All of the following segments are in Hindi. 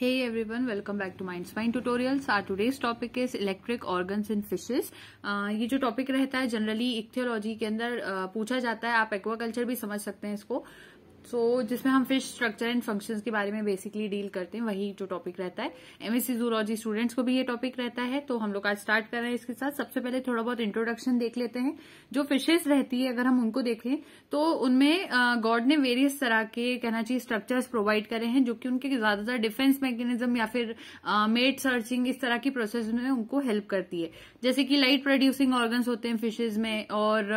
Hey everyone, welcome back to Mind Spine Tutorials. Our today's topic is electric organs in fishes. Uh, ये जो टॉपिक रहता है जनरली इक्थियोलॉजी के अंदर uh, पूछा जाता है आप एक्वाकल्चर भी समझ सकते हैं इसको सो so, जिसमें हम फिश स्ट्रक्चर एंड फंक्शंस के बारे में बेसिकली डील करते हैं वही जो टॉपिक रहता है एमएससी जूलॉजी स्टूडेंट्स को भी ये टॉपिक रहता है तो हम लोग आज स्टार्ट कर रहे हैं इसके साथ सबसे पहले थोड़ा बहुत इंट्रोडक्शन देख लेते हैं जो फिशेस रहती है अगर हम उनको देखें तो उनमें गॉड ने वेरियस तरह के कहना चाहिए स्ट्रक्चर्स प्रोवाइड करे हैं जो कि उनके ज्यादातर डिफेंस मैकेनिज्म या फिर मेट सर्चिंग इस तरह की प्रोसेस में उनको हेल्प करती है जैसे कि लाइट प्रोड्यूसिंग ऑर्गन्स होते हैं फिशेज में और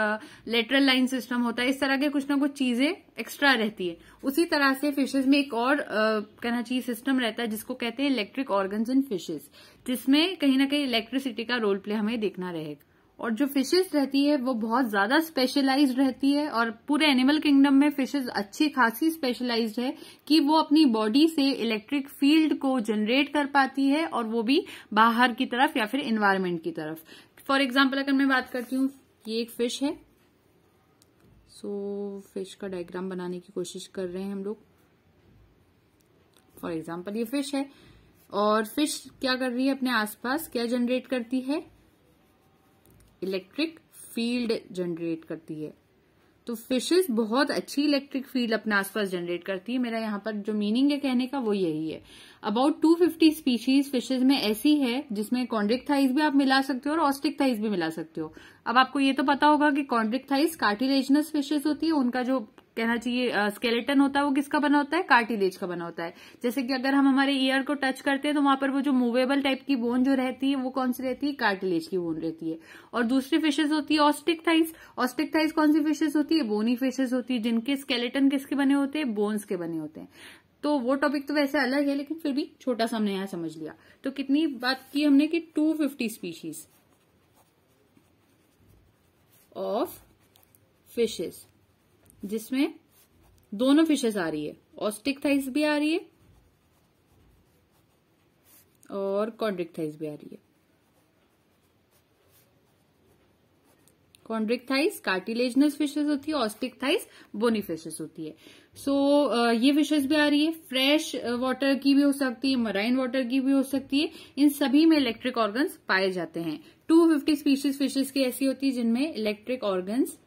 लेटरल लाइन सिस्टम होता है इस तरह के कुछ ना कुछ चीजें एक्स्ट्रा रहती है उसी तरह से फिशेज में एक और कहना चाहिए सिस्टम रहता है जिसको कहते हैं इलेक्ट्रिक ऑर्गन्स इन फिशेज जिसमें कहीं ना कहीं इलेक्ट्रिसिटी का रोल प्ले हमें देखना रहेगा और जो फिशेज रहती है वो बहुत ज्यादा स्पेशलाइज्ड रहती है और पूरे एनिमल किंगडम में फिशेज अच्छी खासी स्पेशलाइज्ड है कि वो अपनी बॉडी से इलेक्ट्रिक फील्ड को जनरेट कर पाती है और वो भी बाहर की तरफ या फिर इन्वायरमेंट की तरफ फॉर एग्जाम्पल अगर मैं बात करती हूँ ये एक फिश है सो फिश का डायग्राम बनाने की कोशिश कर रहे हैं हम लोग फॉर एग्जाम्पल ये फिश है और फिश क्या कर रही है अपने आसपास क्या जनरेट करती है इलेक्ट्रिक फील्ड जनरेट करती है तो फिशेस बहुत अच्छी इलेक्ट्रिक फील्ड अपने आसपास जनरेट करती है मेरा यहाँ पर जो मीनिंग है कहने का वो यही है about two fifty species fishes में ऐसी है जिसमें कॉन्ड्रिक थाइस भी आप मिला सकते हो और ऑस्टिक थाइज भी मिला सकते हो अब आपको ये तो पता होगा कि कॉन्ड्रिक थाइस कार्टिलेजनस फिशेज होती है उनका जो कहना चाहिए स्केलेटन होता है वो किसका बना होता है कार्टिलेज का बना होता है जैसे कि अगर हम हमारे ईयर को टच करते हैं तो वहां पर वो जो मूवेबल टाइप की बोन जो रहती है वो कौन सी रहती है कार्टिलेज की बोन रहती है और दूसरी फिशेज होती है ऑस्टिक थाइस ऑस्टिक थाइस कौन सी फिशेज होती है बोनी फिशेज होती है जिनके स्केलेटन किसके बने होते हैं बोन्स के बने होते हैं तो वो टॉपिक तो वैसे अलग है लेकिन फिर भी छोटा सा हमने यहां समझ लिया तो कितनी बात की हमने कि 250 स्पीशीज ऑफ फिशेस जिसमें दोनों फिशेस आ रही है ऑस्टिक थाइस भी आ रही है और कॉन्ड्रिक थाइस भी आ रही है कॉन्ड्रिक थाइस कार्टिलेजनस फिशेस होती है ऑस्टिक थाइस बोनी फिशेस होती है सो so, uh, ये फिशेस भी आ रही है फ्रेश वाटर की भी हो सकती है मराइन वाटर की भी हो सकती है इन सभी में इलेक्ट्रिक ऑर्गन्स पाए जाते हैं 250 स्पीशीज फिशेस की ऐसी होती है जिनमें इलेक्ट्रिक ऑर्गन्स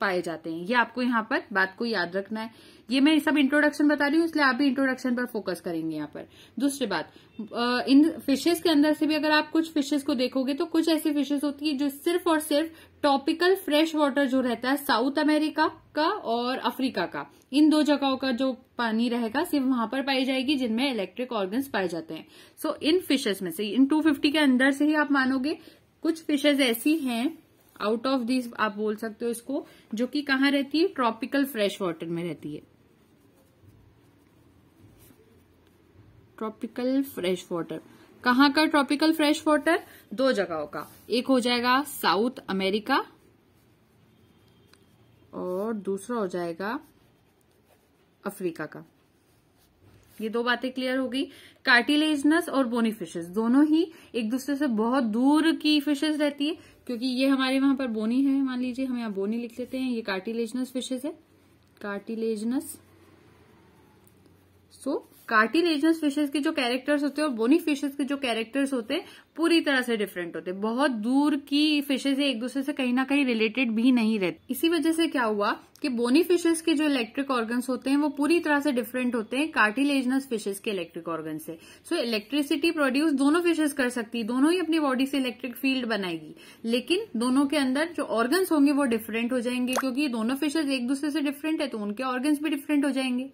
पाए जाते हैं ये आपको यहाँ पर बात को याद रखना है ये मैं सब इंट्रोडक्शन बता रही हूँ इसलिए आप भी इंट्रोडक्शन पर फोकस करेंगे यहाँ पर दूसरी बात इन फिशेस के अंदर से भी अगर आप कुछ फिशेस को देखोगे तो कुछ ऐसी फिशेस होती है जो सिर्फ और सिर्फ टॉपिकल फ्रेश वाटर जो रहता है साउथ अमेरिका का और अफ्रीका का इन दो जगहों का जो पानी रहेगा सिर्फ वहां पर पाई जाएगी जिनमें इलेक्ट्रिक ऑर्गन्स पाए जाते हैं सो so, इन फिशेस में से इन 250 के अंदर से ही आप मानोगे कुछ फिशेज ऐसी हैं आउट ऑफ दिस आप बोल सकते हो इसको जो कि कहाँ रहती है ट्रॉपिकल फ्रेश वाटर में रहती है ट्रॉपिकल फ्रेश वाटर कहाँ का ट्रॉपिकल फ्रेश वाटर दो जगहों का एक हो जाएगा साउथ अमेरिका और दूसरा हो जाएगा अफ्रीका का ये दो बातें क्लियर हो गई कार्टिलेजनस और बोनी फिशेस दोनों ही एक दूसरे से बहुत दूर की फिशेस रहती है क्योंकि ये हमारे वहां पर बोनी है मान लीजिए हम यहाँ बोनी लिख लेते हैं ये कार्टिलेजनस फिशेज है कार्टिलेजनस सो कार्टिलेजनस फिशेज के जो कैरेक्टर्स होते हैं और बोनी फिशेज के जो कैरेक्टर्स होते हैं पूरी तरह से डिफरेंट होते हैं बहुत दूर की फिशेज एक दूसरे से कहीं ना कहीं रिलेटेड भी नहीं रहते इसी वजह से क्या हुआ कि बोनी फिशेस के जो इलेक्ट्रिक ऑर्गन्स होते हैं वो पूरी तरह से डिफरेंट होते हैं कार्टिलेजनस फिशेस के इलेक्ट्रिक ऑर्गन से सो इलेक्ट्रिसिटी प्रोड्यूस दोनों फिशेस कर सकती है दोनों ही अपनी बॉडी से इलेक्ट्रिक फील्ड बनाएगी लेकिन दोनों के अंदर जो ऑर्गन्स होंगे वो डिफरेंट हो जाएंगे क्योंकि दोनों फिशेज एक दूसरे से डिफरेंट है तो उनके ऑर्गन्स भी डिफरेंट हो जाएंगे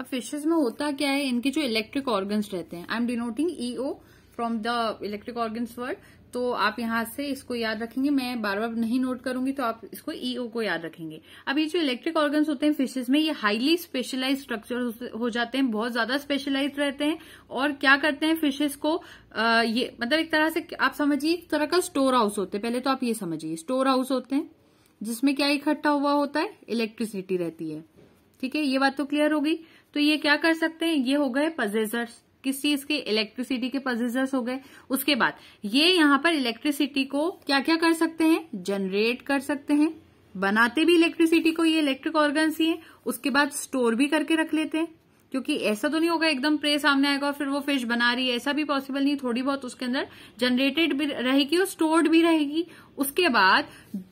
अब फिशेज में होता क्या है इनके जो इलेक्ट्रिक ऑर्गन्स रहते हैं I am denoting EO from the electric organs word तो आप यहां से इसको याद रखेंगे मैं बार बार नहीं नोट करूंगी तो आप इसको ईओ e को याद रखेंगे अब ये जो इलेक्ट्रिक ऑर्गन्स होते हैं फिशेज में ये हाईली स्पेशलाइज स्ट्रक्चर हो जाते हैं बहुत ज्यादा स्पेशलाइज रहते हैं और क्या करते हैं फिशेज को आ, ये मतलब एक तरह से आप समझिए एक तरह का स्टोर हाउस होते हैं पहले तो आप ये समझिए स्टोर हाउस होते हैं जिसमें क्या इकट्ठा हुआ होता है इलेक्ट्रिसिटी रहती है ठीक है ये बात तो क्लियर होगी तो ये क्या कर सकते हैं ये हो गए पजेजर्स किस चीज के इलेक्ट्रिसिटी के पजेसर्स हो गए उसके बाद ये यहां पर इलेक्ट्रिसिटी को क्या क्या कर सकते हैं जनरेट कर सकते हैं बनाते भी इलेक्ट्रिसिटी को ये इलेक्ट्रिक ऑर्गन ही है उसके बाद स्टोर भी करके रख लेते हैं क्योंकि ऐसा तो नहीं होगा एकदम प्रे सामने आएगा और फिर वो फिश बना रही है ऐसा भी पॉसिबल नहीं थोड़ी बहुत उसके अंदर जनरेटेड भी रहेगी और स्टोर्ड भी रहेगी उसके बाद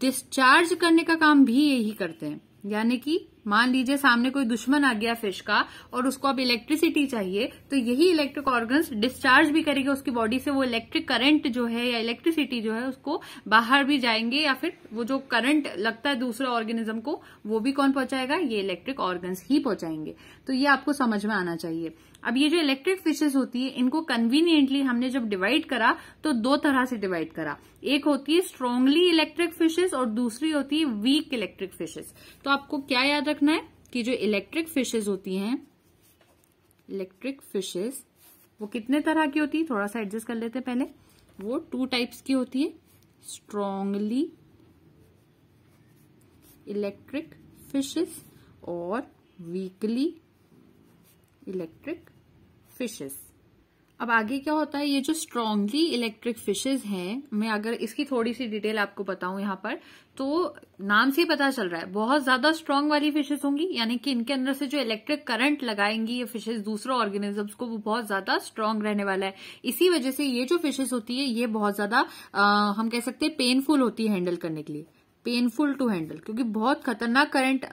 डिस्चार्ज करने का काम भी यही करते हैं यानी कि मान लीजिए सामने कोई दुश्मन आ गया फिश का और उसको अब इलेक्ट्रिसिटी चाहिए तो यही इलेक्ट्रिक ऑर्गन्स डिस्चार्ज भी करेंगे उसकी बॉडी से वो इलेक्ट्रिक करंट जो है या इलेक्ट्रिसिटी जो है उसको बाहर भी जाएंगे या फिर वो जो करंट लगता है दूसरे ऑर्गेनिज्म को वो भी कौन पहुंचाएगा ये इलेक्ट्रिक ऑर्गन्स ही पहुंचाएंगे तो ये आपको समझ में आना चाहिए अब ये जो इलेक्ट्रिक फिशेज होती है इनको कन्वीनियंटली हमने जब डिवाइड करा तो दो तरह से डिवाइड करा एक होती है स्ट्रांगली इलेक्ट्रिक फिशेज और दूसरी होती है वीक इलेक्ट्रिक फिशेज तो आपको क्या याद रखना है कि जो इलेक्ट्रिक फिशेज होती हैं इलेक्ट्रिक फिशेज वो कितने तरह की होती है थोड़ा सा एडजस्ट कर लेते हैं पहले वो टू टाइप्स की होती है स्ट्रांगली इलेक्ट्रिक फिशेस और वीकली इलेक्ट्रिक फिशेस अब आगे क्या होता है ये जो स्ट्रांगली इलेक्ट्रिक फिशेस हैं मैं अगर इसकी थोड़ी सी डिटेल आपको बताऊं यहाँ पर तो नाम से ही पता चल रहा है बहुत ज्यादा स्ट्रांग वाली फिशेस होंगी यानी कि इनके अंदर से जो इलेक्ट्रिक करंट लगाएंगी ये फिशेस दूसरे ऑर्गेनिजम्स को वो बहुत ज्यादा स्ट्रांग रहने वाला है इसी वजह से ये जो फिशेस होती है ये बहुत ज्यादा हम कह सकते हैं पेनफुल होती है हैंडल करने के लिए पेनफुल टू हैंडल क्योंकि बहुत खतरनाक करंट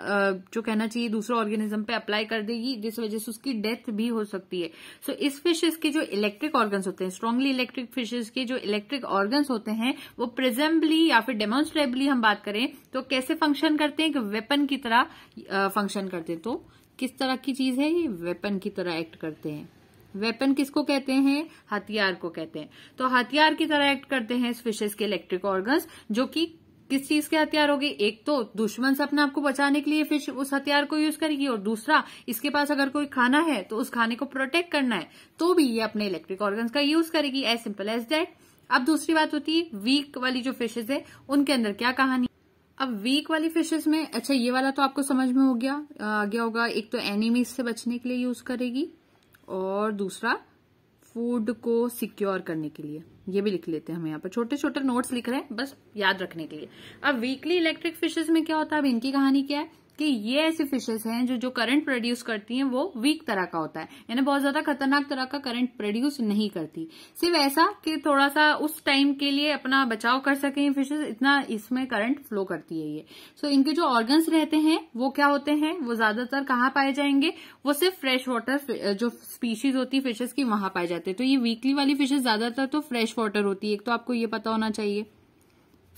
जो कहना चाहिए दूसरे ऑर्गेनिज्म पे अप्लाई कर देगी जिस वजह से उसकी डेथ भी हो सकती है सो so, इस फिशेस के जो इलेक्ट्रिक ऑर्गन्स होते हैं स्ट्रांगली इलेक्ट्रिक फिशेस के जो इलेक्ट्रिक ऑर्गन्स होते हैं वो प्रेजेंबली या फिर डेमोन्स्ट्रेबली हम बात करें तो कैसे फंक्शन करते हैं कि वेपन की तरह फंक्शन करते हैं तो किस तरह की चीज है ये वेपन की तरह एक्ट करते हैं वेपन किसको कहते हैं हथियार को कहते हैं तो हथियार की तरह एक्ट करते हैं इस फिशेस के इलेक्ट्रिक ऑर्गन्स जो कि किस चीज के हथियार हो गए एक तो दुश्मन से अपने आपको बचाने के लिए फिश उस हथियार को यूज करेगी और दूसरा इसके पास अगर कोई खाना है तो उस खाने को प्रोटेक्ट करना है तो भी ये अपने इलेक्ट्रिक ऑर्गन का यूज करेगी एज सिंपल एज डेट अब दूसरी बात होती है वीक वाली जो फिशेज है उनके अंदर क्या कहानी अब वीक वाली फिशेस में अच्छा ये वाला तो आपको समझ में हो गया आ गया होगा एक तो एनिमीज से बचने के लिए यूज करेगी और दूसरा फूड को सिक्योर करने के लिए ये भी लिख लेते हैं हम यहाँ पर छोटे छोटे नोट्स लिख रहे हैं बस याद रखने के लिए अब वीकली इलेक्ट्रिक फिशेज में क्या होता है अब इनकी कहानी क्या है कि ये ऐसे फिशेस हैं जो जो करंट प्रोड्यूस करती हैं वो वीक तरह का होता है यानी बहुत ज्यादा खतरनाक तरह का करंट प्रोड्यूस नहीं करती सिर्फ ऐसा कि थोड़ा सा उस टाइम के लिए अपना बचाव कर सके ये फिशेस इतना इसमें करंट फ्लो करती है ये सो so, इनके जो ऑर्गन्स रहते हैं वो क्या होते हैं वो ज्यादातर कहाँ पाए जाएंगे वो सिर्फ फ्रेश वाटर जो स्पीशीज होती है फिशेज की वहां पाए जाते हैं तो ये वीकली वाली फिशेज ज्यादातर तो फ्रेश वाटर होती है एक तो आपको ये पता होना चाहिए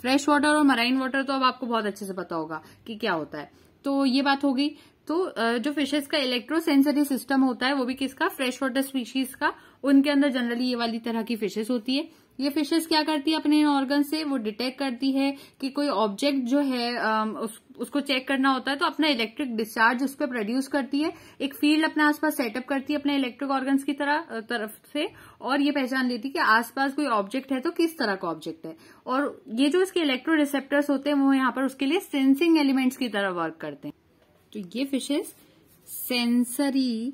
फ्रेश वाटर और मराइन वाटर तो अब आपको बहुत अच्छे से पता होगा कि क्या होता है तो ये बात हो गई तो जो फिशेस का इलेक्ट्रोसेंसरी सिस्टम होता है वो भी किसका फ्रेश वाटर स्पीशीज का उनके अंदर जनरली ये वाली तरह की फिशेस होती है ये फिशेस क्या करती है अपने ऑर्गन से वो डिटेक्ट करती है कि कोई ऑब्जेक्ट जो है उस, उसको चेक करना होता है तो अपना इलेक्ट्रिक डिस्चार्ज उस पर प्रोड्यूस करती है एक फील्ड अपने आसपास सेटअप करती है अपने इलेक्ट्रिक ऑर्गन की तरह तरफ से और ये पहचान लेती है कि आसपास कोई ऑब्जेक्ट है तो किस तरह का ऑब्जेक्ट है और ये जो इसके इलेक्ट्रो रिसेप्टर्स होते हैं वो यहाँ पर उसके लिए सेंसिंग एलिमेंट्स की तरह वर्क करते हैं तो ये फिशेस सेंसरी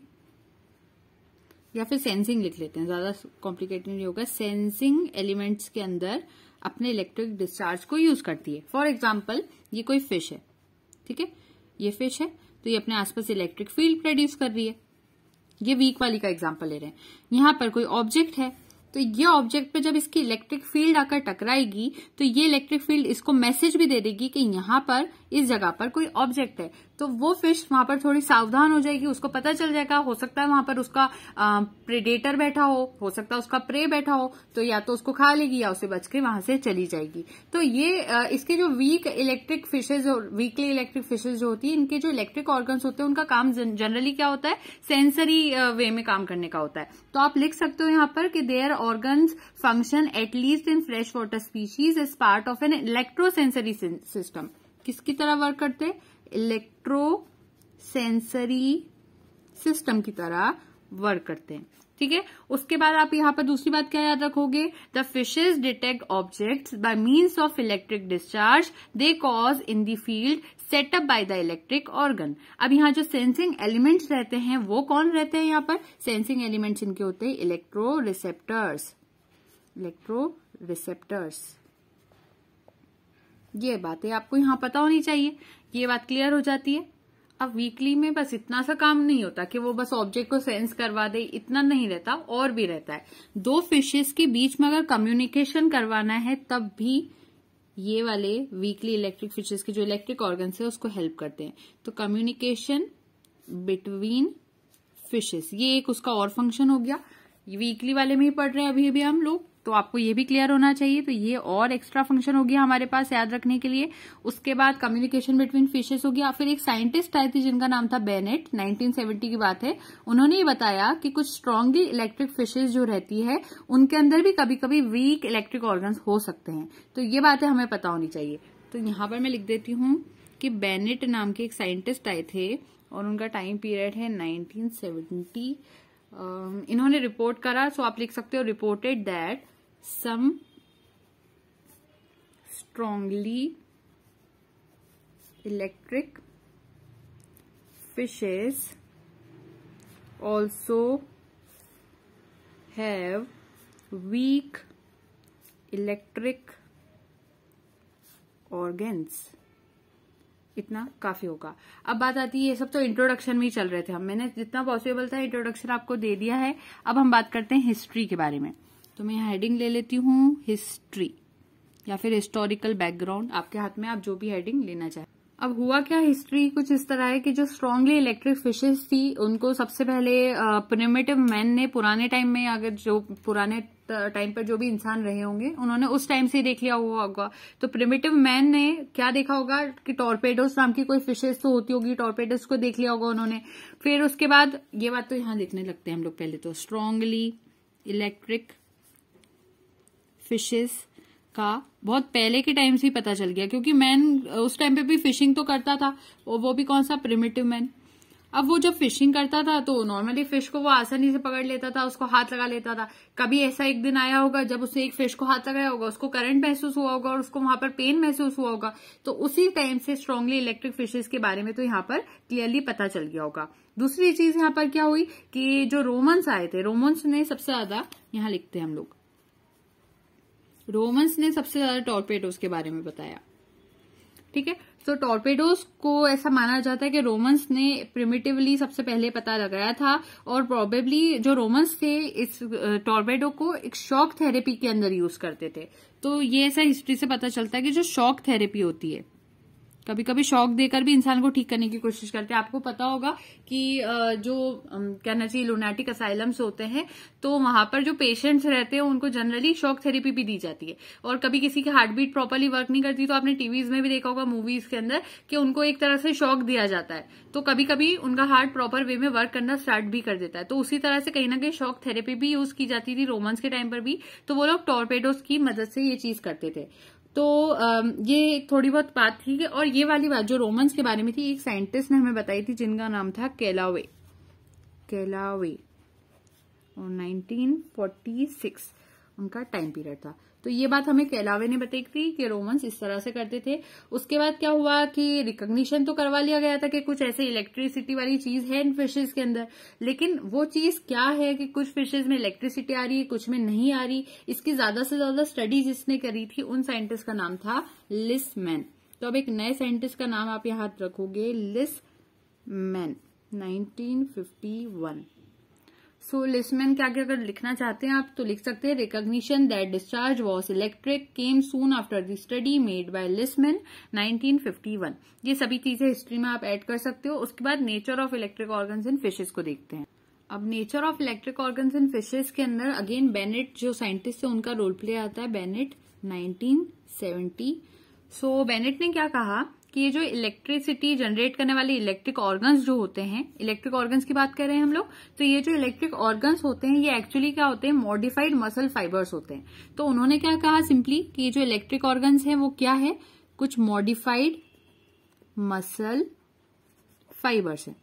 या फिर सेंसिंग लिख लेते हैं ज्यादा कॉम्प्लिकेटेड नहीं होगा सेंसिंग एलिमेंट्स के अंदर अपने इलेक्ट्रिक डिस्चार्ज को यूज करती है फॉर एग्जाम्पल ये कोई फिश है ठीक है ये फिश है तो ये अपने आसपास इलेक्ट्रिक फील्ड प्रोड्यूस कर रही है ये वीक वाली का एग्जाम्पल ले रहे हैं यहां पर कोई ऑब्जेक्ट है तो ये ऑब्जेक्ट पे जब इसकी इलेक्ट्रिक फील्ड आकर टकराएगी तो ये इलेक्ट्रिक फील्ड इसको मैसेज भी दे देगी कि यहां पर इस जगह पर कोई ऑब्जेक्ट है तो वो फिश वहां पर थोड़ी सावधान हो जाएगी उसको पता चल जाएगा हो सकता है वहां पर उसका प्रेडेटर बैठा हो हो सकता है उसका प्रे बैठा हो तो या तो उसको खा लेगी या उसे बच के वहां से चली जाएगी तो ये आ, इसके जो weak electric fishes weakly electric fishes जो होती है इनके जो इलेक्ट्रिक ऑर्गन्स होते हैं उनका काम जनरली क्या होता है सेंसरी वे में काम करने का होता है तो आप लिख सकते हो यहाँ पर कि their organs function at least in fresh water species is part of an electrosensory system किसकी तरह वर्क करते हैं इलेक्ट्रो सेंसरी सिस्टम की तरह वर्क करते हैं ठीक है उसके बाद आप यहाँ पर दूसरी बात क्या याद रखोगे the fishes detect object by means of electric discharge they cause in the field set up by the electric organ अब यहाँ जो सेंसिंग एलिमेंट्स रहते हैं वो कौन रहते हैं यहाँ पर सेंसिंग एलिमेंट्स इनके होते हैं इलेक्ट्रो रिसेप्टर्स इलेक्ट्रो रिसेप्टर्स ये बातें आपको यहाँ पता होनी चाहिए ये बात क्लियर हो जाती है अब वीकली में बस इतना सा काम नहीं होता कि वो बस ऑब्जेक्ट को सेंस करवा दे इतना नहीं रहता और भी रहता है दो फिशेस के बीच में अगर कम्युनिकेशन करवाना है तब भी ये वाले वीकली इलेक्ट्रिक फिशेस के जो इलेक्ट्रिक ऑर्गन है उसको हेल्प करते हैं तो कम्युनिकेशन बिटवीन फिशेस ये एक उसका और फंक्शन हो गया वीकली वाले में ही पढ़ रहे हैं अभी अभी हम लोग तो आपको ये भी क्लियर होना चाहिए तो ये और एक्स्ट्रा फंक्शन हो गया हमारे पास याद रखने के लिए उसके बाद कम्युनिकेशन बिटवीन फिशेस हो गया फिर एक साइंटिस्ट आई थी जिनका नाम था बेनेट 1970 की बात है उन्होंने ये बताया कि कुछ स्ट्रांगली इलेक्ट्रिक फिशेज जो रहती है उनके अंदर भी कभी कभी वीक इलेक्ट्रिक ऑर्गन हो सकते हैं तो ये बातें हमें पता होनी चाहिए तो यहाँ पर मैं लिख देती हूँ कि बेनेट नाम के एक साइंटिस्ट आए थे और उनका टाइम पीरियड है नाइनटीन Um, इन्होंने रिपोर्ट करा सो आप लिख सकते हो reported that some strongly electric fishes also have weak electric organs इतना काफी होगा अब बात आती है ये सब तो इंट्रोडक्शन में ही चल रहे थे हम मैंने जितना पॉसिबल था इंट्रोडक्शन आपको दे दिया है अब हम बात करते हैं हिस्ट्री के बारे में तो मैं यहाँ हेडिंग ले लेती हूँ हिस्ट्री या फिर हिस्टोरिकल बैकग्राउंड आपके हाथ में आप जो भी हेडिंग लेना चाहें अब हुआ क्या हिस्ट्री कुछ इस तरह है कि जो स्ट्रांगली इलेक्ट्रिक फिशेस थी उनको सबसे पहले प्रिमेटिव मैन ने पुराने टाइम में अगर जो पुराने टाइम पर जो भी इंसान रहे होंगे उन्होंने उस टाइम से देख लिया हुआ होगा तो प्रिमेटिव मैन ने क्या देखा होगा कि टॉर्पेडोस नाम की कोई फिशेस तो होती होगी टॉर्पेडोस को देख लिया होगा उन्होंने फिर उसके बाद ये बात तो यहां देखने लगते हैं हम लोग पहले तो स्ट्रांगली इलेक्ट्रिक फिशेस का बहुत पहले के टाइम से ही पता चल गया क्योंकि मैन उस टाइम पे भी फिशिंग तो करता था वो भी कौन सा प्रिमेटिव मैन अब वो जब फिशिंग करता था तो नॉर्मली फिश को वो आसानी से पकड़ लेता था उसको हाथ लगा लेता था कभी ऐसा एक दिन आया होगा जब उसने एक फिश को हाथ लगाया होगा उसको करंट महसूस हुआ होगा और उसको वहां पर पेन महसूस हुआ होगा तो उसी टाइम से स्ट्रांगली इलेक्ट्रिक फिशेज के बारे में तो यहाँ पर क्लियरली पता चल गया होगा दूसरी चीज यहाँ पर क्या हुई कि जो रोमन्स आए थे रोमन्स ने सबसे ज्यादा यहाँ लिखते हैं हम लोग रोमन्स ने सबसे ज्यादा टॉर्पेडोज के बारे में बताया ठीक है तो टॉर्पेडोज को ऐसा माना जाता है कि रोमन्स ने प्रिमिटिवली सबसे पहले पता लगाया था और प्रोबेबली जो रोमन्स थे इस टॉर्पेडो को एक शॉक थेरेपी के अंदर यूज करते थे तो ये ऐसा हिस्ट्री से पता चलता है कि जो शॉक थेरेपी होती है कभी कभी शौक देकर भी इंसान को ठीक करने की कोशिश करते हैं आपको पता होगा कि जो कहना चाहिए लोनाटिक असाइलम्स होते हैं तो वहां पर जो पेशेंट्स रहते हैं उनको जनरली शॉक थेरेपी भी दी जाती है और कभी किसी की हार्ट बीट प्रॉपरली वर्क नहीं करती तो आपने टीवीज में भी देखा होगा मूवीज के अंदर कि उनको एक तरह से शौक दिया जाता है तो कभी कभी उनका हार्ट प्रॉपर वे में वर्क करना स्टार्ट भी कर देता है तो उसी तरह से कहीं ना कहीं शॉक थेरेपी भी यूज की जाती थी रोमन्स के टाइम पर भी तो वो लोग टॉर्पेडोस की मदद से ये चीज करते थे तो ये एक थोड़ी बहुत बात थी और ये वाली बात जो रोमन्स के बारे में थी एक साइंटिस्ट ने हमें बताई थी जिनका नाम था कैलावे कैलावे और 1946 उनका टाइम पीरियड था तो ये बात हमें कैलावे ने बताई थी कि रोमन्स इस तरह से करते थे उसके बाद क्या हुआ कि रिकग्निशन तो करवा लिया गया था कि कुछ ऐसे इलेक्ट्रिसिटी वाली चीज है इन फिशेज के अंदर लेकिन वो चीज क्या है कि कुछ फिशेज में इलेक्ट्रिसिटी आ रही है कुछ में नहीं आ रही इसकी ज्यादा से ज्यादा स्टडी जिसने करी थी उन साइंटिस्ट का नाम था लिसमैन तो अब एक नए साइंटिस्ट का नाम आप यहां रखोगे लिस मैन 1951 सो लिस्ट क्या क्या अगर लिखना चाहते हैं आप तो लिख सकते हैं recognition that discharge was electric came soon after the study made by Lissmann 1951 ये सभी चीजें हिस्ट्री में आप ऐड कर सकते हो उसके बाद nature of electric organs in fishes को देखते हैं अब nature of electric organs in fishes के अंदर अगेन बेनेट जो साइंटिस्ट है उनका रोल प्ले आता है बेनेट 1970 सो so, बेनेट ने क्या कहा कि ये जो इलेक्ट्रिसिटी जनरेट करने वाले इलेक्ट्रिक ऑर्गन्स जो होते हैं इलेक्ट्रिक ऑर्गन्स की बात कर रहे हैं हम लोग तो ये जो इलेक्ट्रिक ऑर्गन्स होते हैं ये एक्चुअली क्या होते हैं मॉडिफाइड मसल फाइबर्स होते हैं तो उन्होंने क्या कहा सिंपली कि ये जो इलेक्ट्रिक ऑर्गन्स है वो क्या है कुछ मॉडिफाइड मसल फाइबर्स है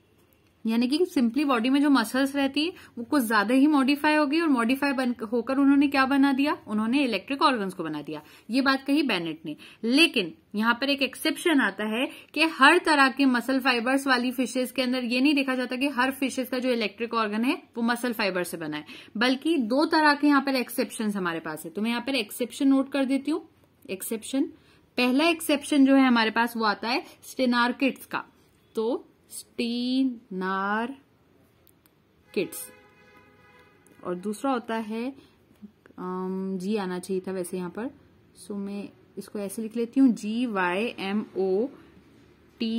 यानी कि सिंपली बॉडी में जो मसल्स रहती है वो कुछ ज्यादा ही मॉडिफाई होगी और मॉडिफाई होकर उन्होंने क्या बना दिया उन्होंने इलेक्ट्रिक ऑर्गन्स को बना दिया ये बात कही बेनेट ने लेकिन यहाँ पर एक एक्सेप्शन आता है कि हर तरह के मसल फाइबर्स वाली फिशेज के अंदर ये नहीं देखा जाता कि हर फिशेज का जो इलेक्ट्रिक ऑर्गन है वो मसल फाइबर से बना है बल्कि दो तरह के यहाँ पर एक्सेप्शन हमारे पास है तो मैं यहाँ पर एक्सेप्शन नोट कर देती हूँ एक्सेप्शन पहला एक्सेप्शन जो है हमारे पास वो आता है स्टेनार्किट्स का तो स्टीनार किट्स और दूसरा होता है जी आना चाहिए था वैसे यहाँ पर सो मैं इसको ऐसे लिख लेती हूँ G Y M O T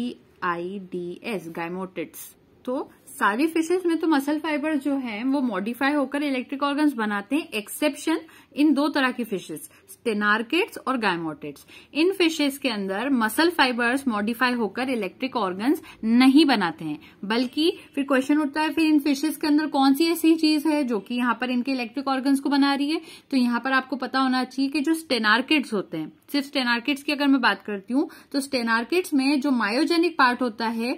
I D S gymnotids तो सारी फिशेस में तो मसल फाइबर जो है वो मॉडिफाई होकर इलेक्ट्रिक ऑर्गन्स बनाते हैं एक्सेप्शन इन दो तरह की फिशेस स्टेनार्केट्स और गायमोटेट्स इन फिशेस के अंदर मसल फाइबर्स मॉडिफाई होकर इलेक्ट्रिक ऑर्गन्स नहीं बनाते हैं बल्कि फिर क्वेश्चन उठता है फिर इन फिशेस के अंदर कौन सी ऐसी चीज है जो कि यहाँ पर इनके इलेक्ट्रिक ऑर्गन्स को बना रही है तो यहाँ पर आपको पता होना चाहिए कि जो स्टेनार्केट्स होते हैं सिर्फ स्टेनार्किट्स की अगर मैं बात करती हूँ तो स्टेनार्किट्स में जो मायोजेनिक पार्ट होता है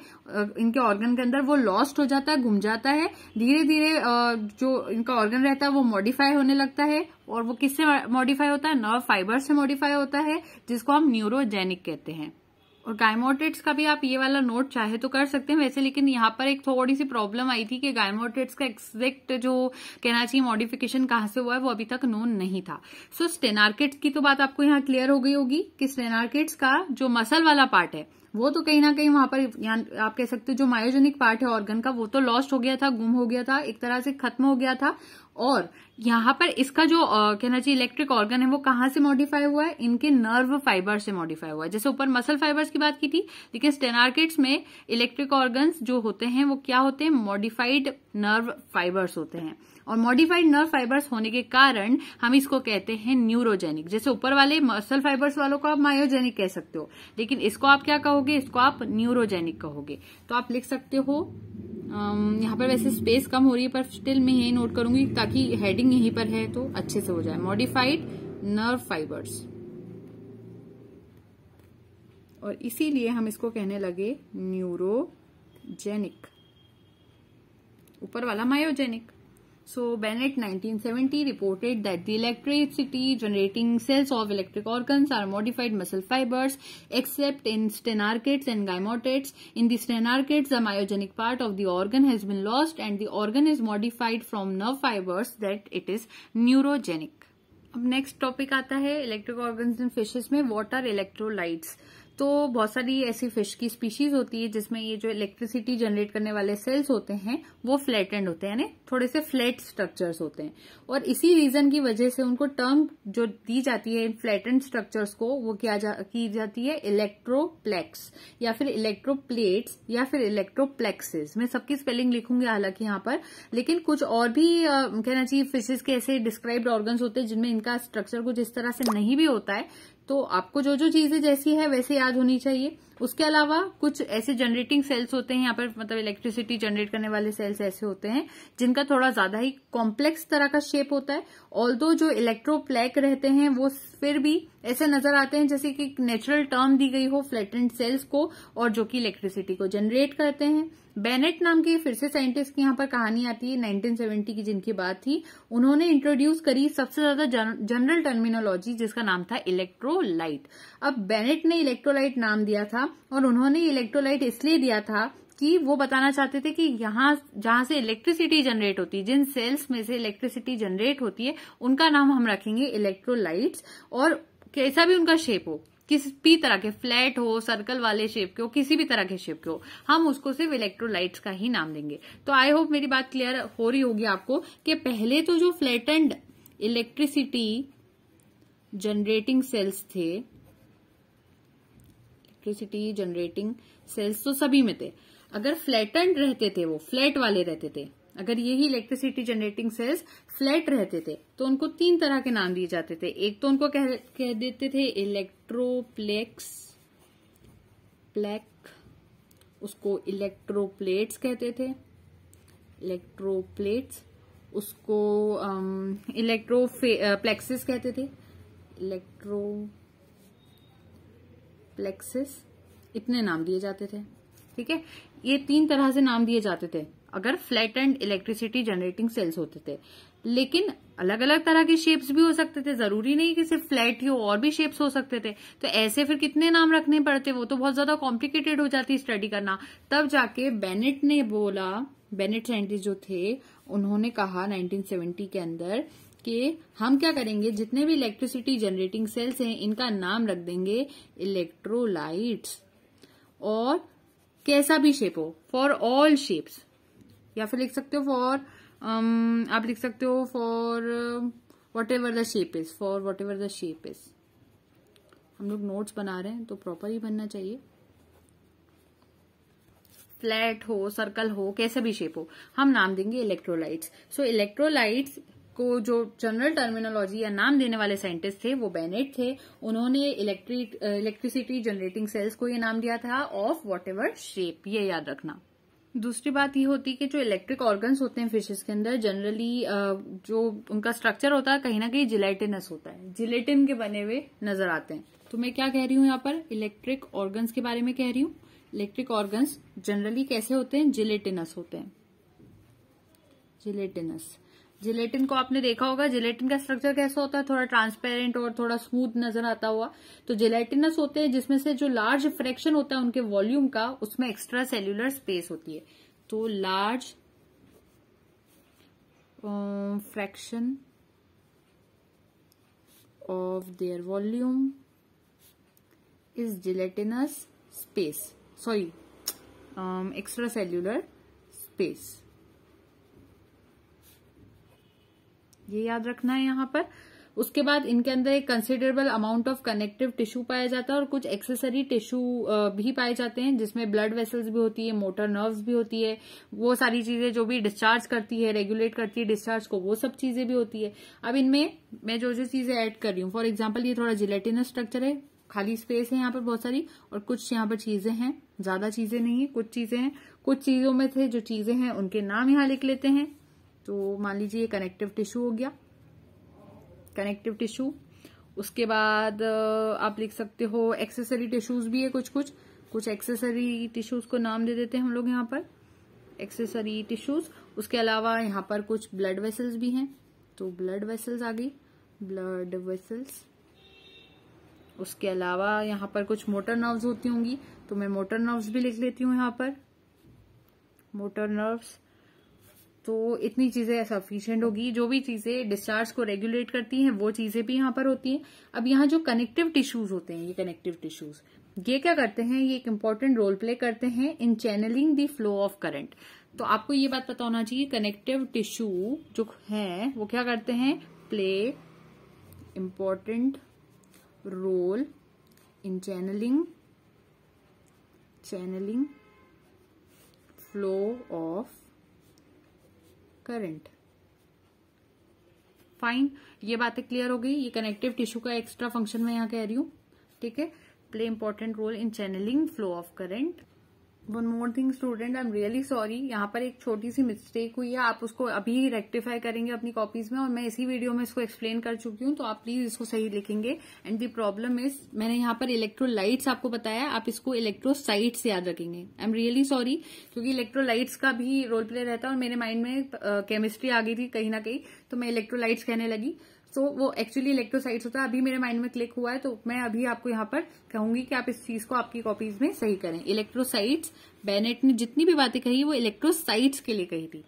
इनके ऑर्गन के अंदर वो लॉस्ट हो जाता है घूम जाता है धीरे धीरे जो इनका ऑर्गन रहता है वो मॉडिफाई होने लगता है और वो किससे मॉडिफाई होता है नर्व फाइबर से मॉडिफाई होता है जिसको हम न्यूरोजेनिक कहते हैं और गायमोट्रेट्स का भी आप ये वाला नोट चाहे तो कर सकते हैं वैसे लेकिन यहाँ पर एक थोड़ी सी प्रॉब्लम आई थी कि गायमोट्रेट्स का एक्जेक्ट जो कहना चाहिए मॉडिफिकेशन कहाँ से हुआ है वो अभी तक नोन नहीं था सो so, स्टेनार्केट्स की तो बात आपको यहाँ क्लियर हो गई होगी कि स्टेनार्किट्स का जो मसल वाला पार्ट है वो तो कहीं ना कहीं वहां पर आप कह सकते हो जो मायोजेनिक पार्ट है ऑर्गन का वो तो लॉस्ट हो गया था गुम हो गया था एक तरह से खत्म हो गया था और यहाँ पर इसका जो कहना चाहिए इलेक्ट्रिक ऑर्गन है वो कहाँ से मॉडिफाई हुआ है इनके नर्व फाइबर से मॉडिफाई हुआ है जैसे ऊपर मसल फाइबर्स की बात की थी लेकिन स्टेनार्किट्स में इलेक्ट्रिक ऑर्गन जो होते हैं वो क्या होते हैं मॉडिफाइड नर्व फाइबर्स होते हैं और मॉडिफाइड नर्व फाइबर्स होने के कारण हम इसको कहते हैं न्यूरोजेनिक जैसे ऊपर वाले मसल फाइबर्स वालों को आप मायोजेनिक कह सकते हो लेकिन इसको आप क्या कहोगे इसको आप न्यूरोजेनिक कहोगे तो आप लिख सकते हो यहाँ पर वैसे स्पेस कम हो रही है पर स्टिल मैं यही नोट करूंगी ताकि हेडिंग हेडिंग यहीं पर है तो अच्छे से हो जाए मॉडिफाइड नर्व फाइबर्स और इसीलिए हम इसको कहने लगे न्यूरोजेनिक ऊपर वाला myogenic So Bennett 1970 reported that the electricity generating cells of electric organs are modified muscle fibers except in stenarchates and gamotates. In the stenarchates, the myogenic part of the organ has been lost and the organ is modified from nerve fibers that it is neurogenic. अब नेक्स्ट टॉपिक आता है इलेक्ट्रिक ऑर्गन्स इन फिशेस में वाटर इलेक्ट्रोलाइट्स तो बहुत सारी ऐसी फिश की स्पीशीज होती है जिसमें ये जो इलेक्ट्रिसिटी जनरेट करने वाले सेल्स होते हैं वो फ्लैट एंड होते हैं यानी थोड़े से फ्लैट स्ट्रक्चर्स होते हैं और इसी रीजन की वजह से उनको टर्म जो दी जाती है इन एंड स्ट्रक्चर्स को वो क्या जा, की जाती है इलेक्ट्रोप्लेक्स या फिर इलेक्ट्रोप्लेट्स या फिर इलेक्ट्रोप्लेक्सेस मैं सबकी स्पेलिंग लिखूंगी हालांकि यहां पर लेकिन कुछ और भी आ, कहना चाहिए फिशेज के ऐसे डिस्क्राइब्ड ऑर्गन्स होते हैं जिनमें इनका स्ट्रक्चर कुछ इस तरह से नहीं भी होता है तो आपको जो जो चीजें जैसी है वैसे याद होनी चाहिए उसके अलावा कुछ ऐसे जनरेटिंग सेल्स होते हैं यहाँ पर मतलब इलेक्ट्रिसिटी जनरेट करने वाले सेल्स ऐसे होते हैं जिनका थोड़ा ज्यादा ही कॉम्प्लेक्स तरह का शेप होता है ऑल जो इलेक्ट्रो इलेक्ट्रोप्लैक रहते हैं वो फिर भी ऐसे नजर आते हैं जैसे कि नेचुरल टर्म दी गई हो फ्लैटेंड सेल्स को और जो कि इलेक्ट्रिसिटी को जनरेट करते हैं बेनेट नाम के फिर से साइंटिस्ट की यहाँ पर कहानी आती है 1970 की जिनकी बात थी उन्होंने इंट्रोड्यूस करी सबसे ज्यादा जनरल टर्मिनोलॉजी जिसका नाम था इलेक्ट्रोलाइट अब बेनेट ने इलेक्ट्रोलाइट नाम दिया था और उन्होंने इलेक्ट्रोलाइट इसलिए दिया था कि वो बताना चाहते थे कि यहाँ जहां से इलेक्ट्रिसिटी जनरेट होती है जिन सेल्स में से इलेक्ट्रिसिटी जनरेट होती है उनका नाम हम रखेंगे इलेक्ट्रोलाइट्स और कैसा भी उनका शेप हो किस भी तरह के फ्लैट हो सर्कल वाले शेप के हो किसी भी तरह के शेप के हो हम उसको सिर्फ इलेक्ट्रोलाइट्स का ही नाम देंगे तो आई होप मेरी बात क्लियर हो रही होगी आपको कि पहले तो जो फ्लैटेंड इलेक्ट्रिसिटी जनरेटिंग सेल्स थे इलेक्ट्रिसिटी जनरेटिंग सेल्स तो सभी में थे अगर फ्लैटेंड रहते थे वो फ्लैट वाले रहते थे अगर यही इलेक्ट्रिसिटी जनरेटिंग सेल्स फ्लैट रहते थे तो उनको तीन तरह के नाम दिए जाते थे एक तो उनको कह, कह देते थे इलेक्ट्रोप्लेक्स प्लेक उसको इलेक्ट्रोप्लेट्स कहते थे इलेक्ट्रोप्लेट्स उसको इलेक्ट्रो प्लेक्सिस कहते थे इलेक्ट्रो प्लेक्सिस इतने नाम दिए जाते थे ठीक है ये तीन तरह से नाम दिए जाते थे अगर flat and electricity generating cells होते थे लेकिन अलग अलग तरह के शेप्स भी हो सकते थे जरूरी नहीं कि सिर्फ फ्लैट ही हो और भी शेप्स हो सकते थे तो ऐसे फिर कितने नाम रखने पड़ते वो तो बहुत ज्यादा कॉम्प्लिकेटेड हो जाती स्टडी करना तब जाके बेनेट ने बोला बेनेट साइंटिस्ट जो थे उन्होंने कहा 1970 के अंदर कि हम क्या करेंगे जितने भी इलेक्ट्रिसिटी जनरेटिंग सेल्स हैं इनका नाम रख देंगे इलेक्ट्रोलाइट्स और कैसा भी शेप हो फॉर ऑल शेप्स या फिर लिख सकते हो फॉर um, आप लिख सकते हो for whatever the shape is for whatever the shape is हम लोग नोट्स बना रहे हैं तो प्रॉपर ही बनना चाहिए फ्लैट हो सर्कल हो कैसे भी शेप हो हम नाम देंगे इलेक्ट्रोलाइट्स सो इलेक्ट्रोलाइट्स को जो जनरल टर्मिनोलॉजी या नाम देने वाले साइंटिस्ट थे वो बेनेट थे उन्होंने इलेक्ट्रिक इलेक्ट्रिसिटी जनरेटिंग सेल्स को ये नाम दिया था ऑफ वॉट एवर शेप ये याद रखना दूसरी बात ये होती है कि जो इलेक्ट्रिक ऑर्गन्स होते हैं फिशेस के अंदर जनरली जो उनका स्ट्रक्चर होता है कहीं ना कहीं जिलेटिनस होता है जिलेटिन के बने हुए नजर आते हैं तो मैं क्या कह रही हूँ यहाँ पर इलेक्ट्रिक ऑर्गन्स के बारे में कह रही हूँ इलेक्ट्रिक ऑर्गन्स जनरली कैसे होते हैं जिलेटिनस होते हैं जिलेटिनस जिलेटिन को आपने देखा होगा जिलेटिन का स्ट्रक्चर कैसा होता है थोड़ा ट्रांसपेरेंट और थोड़ा स्मूथ नजर आता हुआ तो जिलेटिनस होते हैं जिसमें से जो लार्ज फ्रैक्शन होता है उनके वॉल्यूम का उसमें एक्स्ट्रा सेल्यूलर स्पेस होती है तो large fraction of their volume is gelatinous space sorry extracellular space ये याद रखना है यहाँ पर उसके बाद इनके अंदर एक considerable amount of connective tissue पाया जाता है और कुछ एक्सेसरी टिश्यू भी पाए जाते हैं जिसमें ब्लड वेसल्स भी होती है मोटर नर्व्स भी होती है वो सारी चीजें जो भी डिस्चार्ज करती है रेगुलेट करती है डिस्चार्ज को वो सब चीजें भी होती है अब इनमें मैं जो जो चीजें ऐड कर रही हूँ फॉर एग्जाम्पल ये थोड़ा जिलेटिनस स्ट्रक्चर है खाली स्पेस है यहाँ पर बहुत सारी और कुछ यहाँ पर चीजें हैं ज्यादा चीजें नहीं है कुछ चीजें हैं कुछ चीजों में थे जो चीजें हैं उनके नाम यहाँ लिख लेते हैं तो मान लीजिए ये कनेक्टिव टिश्यू हो गया कनेक्टिव टिश्यू उसके बाद आप लिख सकते हो एक्सेसरी टिश्यूज भी है कुछ कुछ कुछ एक्सेसरी टिश्यूज को नाम दे देते हैं हम लोग यहाँ पर एक्सेसरी टिश्यूज उसके अलावा यहाँ पर कुछ ब्लड वेसल्स भी हैं तो ब्लड वेसल्स आ गई ब्लड वेसल्स उसके अलावा यहाँ पर कुछ मोटर नर्व्स होती होंगी तो मैं मोटर नर्व्स भी लिख लेती हूँ यहाँ पर मोटर नर्व्स तो इतनी चीजें सफिशियंट होगी जो भी चीजें डिस्चार्ज को रेगुलेट करती हैं वो चीजें भी यहां पर होती हैं अब यहां जो कनेक्टिव टिश्यूज होते हैं ये कनेक्टिव टिश्यूज ये क्या करते हैं ये एक इम्पॉर्टेंट रोल प्ले करते हैं in channelling the flow of current तो आपको ये बात पता होना चाहिए कनेक्टिव टिश्यू जो है वो क्या करते हैं play important role in channelling channelling flow of current fine ये बातें क्लियर हो गई ये कनेक्टिव टिश्यू का एक्स्ट्रा फंक्शन मैं यहां कह रही हूं ठीक है play important role in channelling flow of current one more thing student I am really sorry यहाँ पर एक छोटी सी मिस्टेक हुई है आप उसको अभी रेक्टिफाई करेंगे अपनी कॉपीज में और मैं इसी वीडियो में इसको एक्सप्लेन कर चुकी हूँ तो आप प्लीज इसको सही लिखेंगे एंड दी प्रॉब्लम इज मैंने यहाँ पर इलेक्ट्रोलाइट्स आपको बताया आप इसको इलेक्ट्रोसाइट्स याद रखेंगे आई एम रियली सॉरी क्योंकि इलेक्ट्रोलाइट्स का भी रोल प्ले रहता है और मेरे माइंड में केमिस्ट्री uh, आ गई थी कहीं ना कहीं तो मैं इलेक्ट्रोलाइट्स कहने लगी सो so, वो एक्चुअली इलेक्ट्रोसाइट्स होता है अभी मेरे माइंड में क्लिक हुआ है तो मैं अभी आपको यहाँ पर कहूंगी कि आप इस चीज को आपकी कॉपीज में सही करें इलेक्ट्रोसाइट्स बेनेट ने जितनी भी बातें कही वो इलेक्ट्रोसाइट्स के लिए कही थी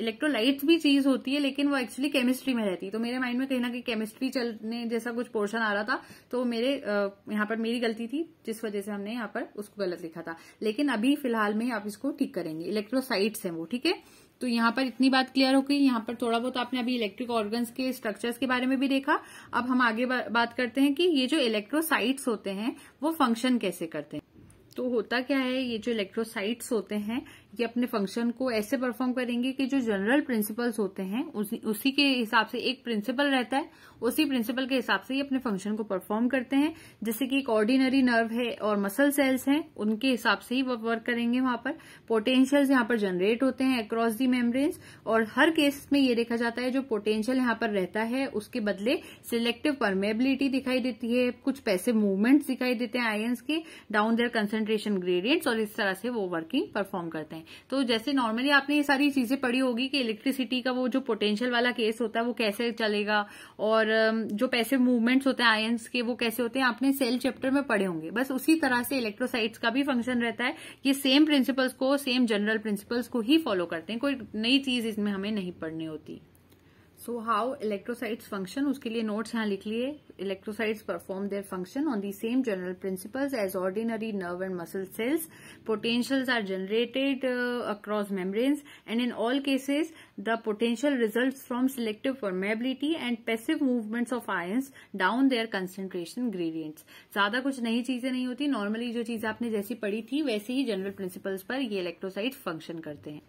इलेक्ट्रोलाइट्स भी चीज होती है लेकिन वो एक्चुअली केमिस्ट्री में रहती है तो मेरे माइंड में कहीं ना कहीं केमिस्ट्री चलने जैसा कुछ पोर्शन आ रहा था तो मेरे यहाँ पर मेरी गलती थी जिस वजह से हमने यहाँ पर उसको गलत लिखा था लेकिन अभी फिलहाल में आप इसको ठीक करेंगे इलेक्ट्रोसाइट्स हैं वो ठीक है तो यहाँ पर इतनी बात क्लियर हो गई यहाँ पर थोड़ा बहुत आपने अभी इलेक्ट्रिक ऑर्गन्स के स्ट्रक्चर्स के बारे में भी देखा अब हम आगे बात करते हैं कि ये जो इलेक्ट्रोसाइट्स होते हैं वो फंक्शन कैसे करते हैं तो होता क्या है ये जो इलेक्ट्रोसाइट्स होते हैं ये अपने फंक्शन को ऐसे परफॉर्म करेंगे कि जो जनरल प्रिंसिपल्स होते हैं उसी, उसी के हिसाब से एक प्रिंसिपल रहता है उसी प्रिंसिपल के हिसाब से ये अपने फंक्शन को परफॉर्म करते हैं जैसे कि एक ऑर्डिनरी नर्व है और मसल सेल्स हैं उनके हिसाब से ही वो वर्क करेंगे वहां पर पोटेंशियल्स यहां पर जनरेट होते हैं अक्रॉस दी मेम्ब्रेन्स और हर केस में ये देखा जाता है जो पोटेंशियल यहां पर रहता है उसके बदले सिलेक्टिव परमेबिलिटी दिखाई देती है कुछ पैसे मूवमेंट्स दिखाई देते हैं आयन्स के डाउन देयर कंसेंट्रेशन ग्रेडियंट्स और इस तरह से वो वर्किंग परफॉर्म करते हैं जाते हैं तो जैसे नॉर्मली आपने ये सारी चीजें पढ़ी होगी कि इलेक्ट्रिसिटी का वो जो पोटेंशियल वाला केस होता है वो कैसे चलेगा और जो पैसे मूवमेंट्स होते हैं आयंस के वो कैसे होते हैं आपने सेल चैप्टर में पढ़े होंगे बस उसी तरह से इलेक्ट्रोसाइट्स का भी फंक्शन रहता है ये सेम प्रिंसिपल्स को सेम जनरल प्रिंसिपल्स को ही फॉलो करते हैं कोई नई चीज इसमें हमें नहीं पढ़नी होती सो हाउ इलेक्ट्रोसाइट्स फंक्शन उसके लिए नोट्स यहाँ लिख लिए electrocytes perform their function on the same general principles as ordinary nerve and muscle cells potentials are generated across membranes and in all cases the potential result from selective permeability and passive movements of ions down their concentration gradients ज्यादा कुछ नई चीजें नहीं होती नॉर्मली जो चीज आपने जैसी पढ़ी थी वैसे ही जनरल प्रिंसिपल्स पर ये इलेक्ट्रोसाइट फंक्शन करते हैं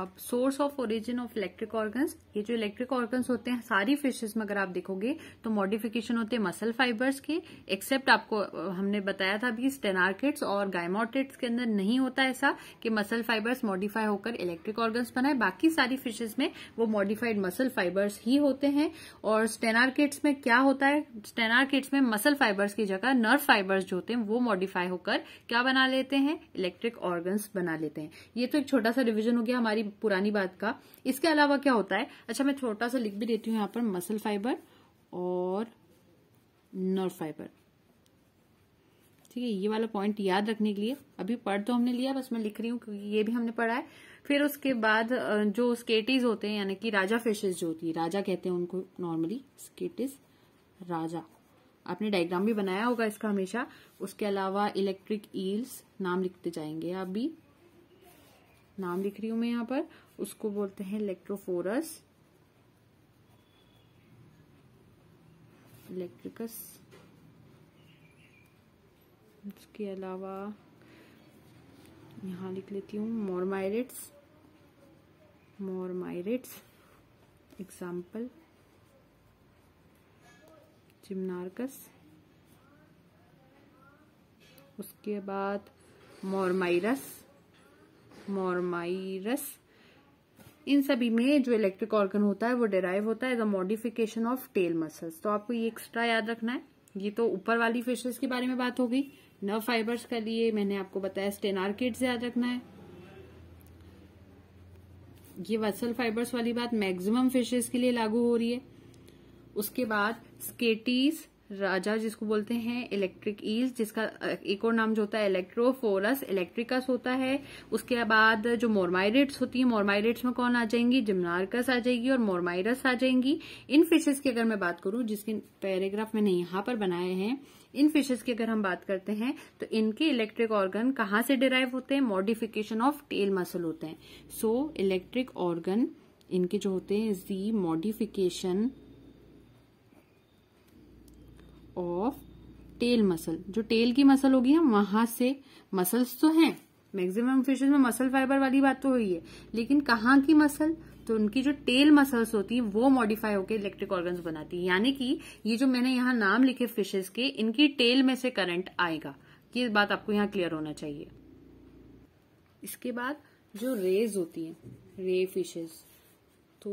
अब source of origin of electric organs ये जो इलेक्ट्रिक ऑर्गन्स होते हैं सारी फिशेस में अगर आप देखोगे तो मॉडिफिकेशन होते हैं मसल फाइबर्स के एक्सेप्ट आपको हमने बताया था अभी स्टेनार्केट्स और गायमोटेट्स के अंदर नहीं होता ऐसा कि मसल फाइबर्स मॉडिफाई होकर इलेक्ट्रिक ऑर्गन्स बनाए बाकी सारी फिशेज में वो मॉडिफाइड मसल फाइबर्स ही होते हैं और स्टेनार्किट्स में क्या होता है स्टेनार्किट्स में मसल फाइबर्स की जगह नर्व फाइबर्स जो होते हैं वो मॉडिफाई होकर क्या बना लेते हैं इलेक्ट्रिक ऑर्गन्स बना लेते हैं ये तो एक छोटा सा रिविजन हो गया हमारी हमारी पुरानी बात का इसके अलावा क्या होता है अच्छा मैं छोटा सा लिख भी देती हूँ यहाँ पर मसल फाइबर और नर्व फाइबर ठीक है ये वाला पॉइंट याद रखने के लिए अभी पढ़ तो हमने लिया बस मैं लिख रही हूँ क्योंकि ये भी हमने पढ़ा है फिर उसके बाद जो स्केटिस होते हैं यानी कि राजा फिशेज जो होती है राजा कहते हैं उनको नॉर्मली स्केटिस राजा आपने डायग्राम भी बनाया होगा इसका हमेशा उसके अलावा इलेक्ट्रिक ईल्स नाम लिखते जाएंगे आप भी नाम लिख रही हूं मैं यहां पर उसको बोलते हैं इलेक्ट्रोफोरस इलेक्ट्रिकस उसके अलावा यहां लिख लेती हूँ मोरमाइरिट्स मोरमाइरिट्स एग्जाम्पल जिम्नार्कस उसके बाद मोरमाइरस मोरमाइरस इन सभी में जो इलेक्ट्रिक ऑर्गन होता है वो डिराइव होता है the modification of tail muscles तो आपको ये एक्स्ट्रा याद रखना है ये तो ऊपर वाली फिशेस के बारे में बात होगी नर्व फाइबर्स का लिए मैंने आपको बताया स्टेनार्किड्स याद रखना है ये वसल फाइबर्स वाली बात मैक्सिमम फिशेस के लिए लागू हो रही है उसके बाद स्केटीज राजा जिसको बोलते हैं इलेक्ट्रिक ईल जिसका एक और नाम जो होता है इलेक्ट्रोफोरस इलेक्ट्रिकस होता है उसके बाद जो मोरमाइरेट्स होती है मोरमाइरेट्स में कौन आ जाएंगी जिमनार्कस आ जाएगी और मोरमाइरस आ जाएंगी इन फिशेस की अगर मैं बात करूं जिसके पैराग्राफ मैंने यहां पर बनाए हैं इन फिशेस की अगर हम बात करते हैं तो इनके इलेक्ट्रिक ऑर्गन कहाँ से डिराइव होते हैं मॉडिफिकेशन ऑफ टेल मसल होते हैं सो इलेक्ट्रिक ऑर्गन इनके जो होते हैं जी मॉडिफिकेशन ऑफ टेल मसल जो टेल की मसल होगी ना वहां से मसल्स तो हैं मैक्सिमम फिशेज में मसल फाइबर वाली बात तो हुई है लेकिन कहाँ की मसल तो उनकी जो टेल मसल्स होती है वो मॉडिफाई होकर इलेक्ट्रिक ऑर्गन्स बनाती है यानी कि ये जो मैंने यहाँ नाम लिखे फिशेज के इनकी टेल में से करंट आएगा ये बात आपको यहाँ क्लियर होना चाहिए इसके बाद जो रेज होती है रे फिशेज तो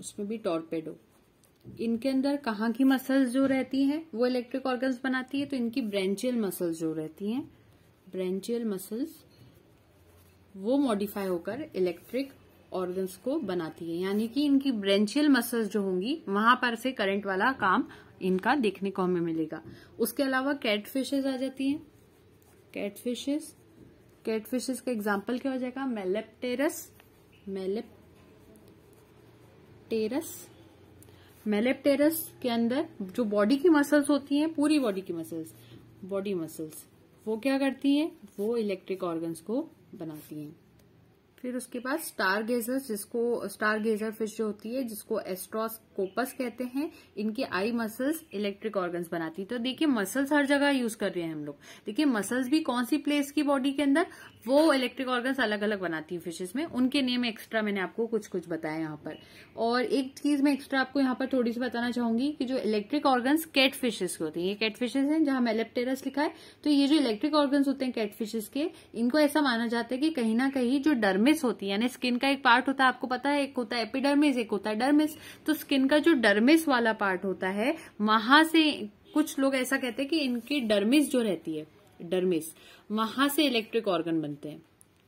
उसमें भी टॉर्पेडो इनके अंदर कहाँ की मसल्स जो रहती हैं वो इलेक्ट्रिक ऑर्गन्स बनाती है तो इनकी ब्रेंचियल मसल्स जो रहती हैं ब्रेंचियल मसल्स वो मॉडिफाई होकर इलेक्ट्रिक ऑर्गन्स को बनाती है यानी कि इनकी ब्रेंचियल मसल्स जो होंगी वहां पर से करंट वाला काम इनका देखने को हमें मिलेगा उसके अलावा कैट फिशेज आ जाती हैं कैट फिशेज कैट फिशेज का एग्जाम्पल क्या हो जाएगा मेलेप टेरस मेलेप्टेरस के अंदर जो बॉडी की मसल्स होती हैं पूरी बॉडी की मसल्स बॉडी मसल्स वो क्या करती हैं वो इलेक्ट्रिक ऑर्गन्स को बनाती हैं फिर उसके बाद स्टार गेजर जिसको स्टार गेजर फिश जो होती है जिसको एस्ट्रॉस कोपस कहते हैं इनके आई मसल्स इलेक्ट्रिक ऑर्गन्स बनाती है तो देखिए मसल्स हर जगह यूज कर रहे हैं हम लोग देखिए मसल्स भी कौन सी प्लेस की बॉडी के अंदर वो इलेक्ट्रिक ऑर्गन्स अलग अलग बनाती है फिशेज में उनके नेम एक्स्ट्रा मैंने आपको कुछ कुछ बताया यहाँ पर और एक चीज मैं एक्स्ट्रा आपको यहाँ पर थोड़ी सी बताना चाहूंगी कि जो इलेक्ट्रिक ऑर्गन्स कैट फिशेज के होते हैं ये कैट फिशेज है जहां मेलेप्टेरस लिखा है तो ये जो इलेक्ट्रिक ऑर्गन्स होते हैं कैट फिशेज के इनको ऐसा माना जाता है कि कहीं ना कहीं जो डरमिस होती है यानी स्किन का एक पार्ट होता है आपको पता है एक होता है एपिडर्मिस एक होता है डरमिस तो स्किन इनका जो डरमिस वाला पार्ट होता है वहां से कुछ लोग ऐसा कहते हैं कि इनकी डरमिस जो रहती है डरमिस वहां से इलेक्ट्रिक ऑर्गन बनते हैं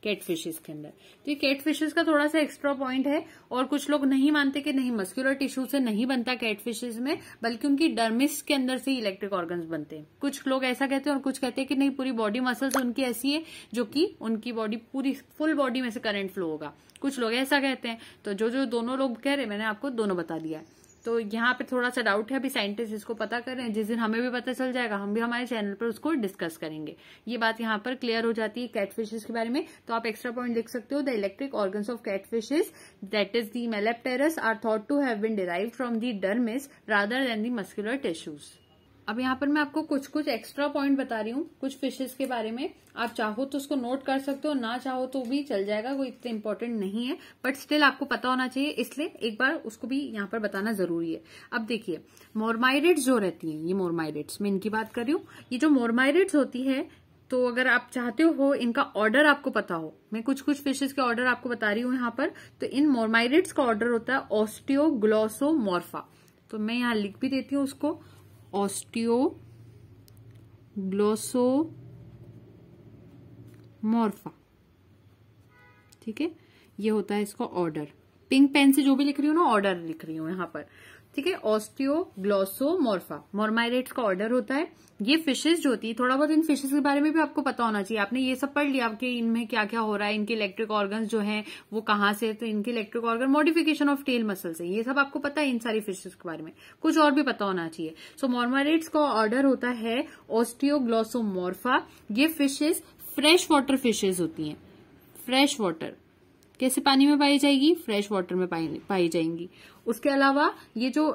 कैट फिशेज के अंदर तो ये कैट फिशेज का थोड़ा सा एक्स्ट्रा पॉइंट है और कुछ लोग नहीं मानते कि नहीं मस्क्यूलर टिश्यू से नहीं बनता कैट फिशेज में बल्कि उनकी डर्मिस के अंदर से इलेक्ट्रिक ऑर्गन बनते हैं कुछ लोग ऐसा कहते हैं और कुछ कहते हैं कि नहीं पूरी बॉडी मसल्स उनकी ऐसी है जो कि उनकी बॉडी पूरी फुल बॉडी में से करंट फ्लो होगा कुछ लोग ऐसा कहते हैं तो जो जो दोनों लोग कह रहे हैं मैंने आपको दोनों बता दिया है तो यहाँ पे थोड़ा सा डाउट है अभी साइंटिस्ट इसको पता कर रहे हैं जिस दिन हमें भी पता चल जाएगा हम भी हमारे चैनल पर उसको डिस्कस करेंगे ये बात यहाँ पर क्लियर हो जाती है कैटफिशेस के बारे में तो आप एक्स्ट्रा पॉइंट लिख सकते हो the electric organs of catfishes that is the Malapterurus are thought to have been derived from the dermis rather than the muscular tissues अब यहाँ पर मैं आपको कुछ कुछ एक्स्ट्रा पॉइंट बता रही हूँ कुछ फिशेस के बारे में आप चाहो तो उसको नोट कर सकते हो ना चाहो तो भी चल जाएगा कोई इतने इम्पोर्टेंट नहीं है बट स्टिल आपको पता होना चाहिए इसलिए एक बार उसको भी यहाँ पर बताना जरूरी है अब देखिए मोरमाइडेट्स जो रहती हैं ये मोरमाइडेट्स मैं इनकी बात कर रही हूँ ये जो मोरमाइडेट्स होती है तो अगर आप चाहते हो इनका ऑर्डर आपको पता हो मैं कुछ कुछ फिशेज के ऑर्डर आपको बता रही हूँ यहाँ पर तो इन मोरमाइडेट्स का ऑर्डर होता है ऑस्टियोग्लोसोमोर्फा तो मैं यहाँ लिख भी देती हूँ उसको ऑस्टियो मोर्फा ठीक है ये होता है इसका ऑर्डर पिंक पेन से जो भी लिख रही हूँ ना ऑर्डर लिख रही हूँ यहाँ पर ठीक है मोर्फा मोरमाइरेट्स का ऑर्डर होता है ये फिशेज जो होती है थोड़ा बहुत इन फिशेज के बारे में भी आपको पता होना चाहिए आपने ये सब पढ़ लिया कि इनमें क्या क्या हो रहा है इनके इलेक्ट्रिक ऑर्गन जो है वो कहाँ से तो इनके electric organ modification of tail muscle से ये सब आपको पता है इन सारी फिशेज के बारे में कुछ और भी पता होना चाहिए सो so, मोरमाइरेट्स का ऑर्डर होता है ऑस्टियोग्लोसोमोर्फा ये फिशेज फ्रेश वाटर फिशेज होती है फ्रेश वाटर कैसे पानी में पाई जाएगी फ्रेश वाटर में पाई जाएंगी उसके अलावा ये जो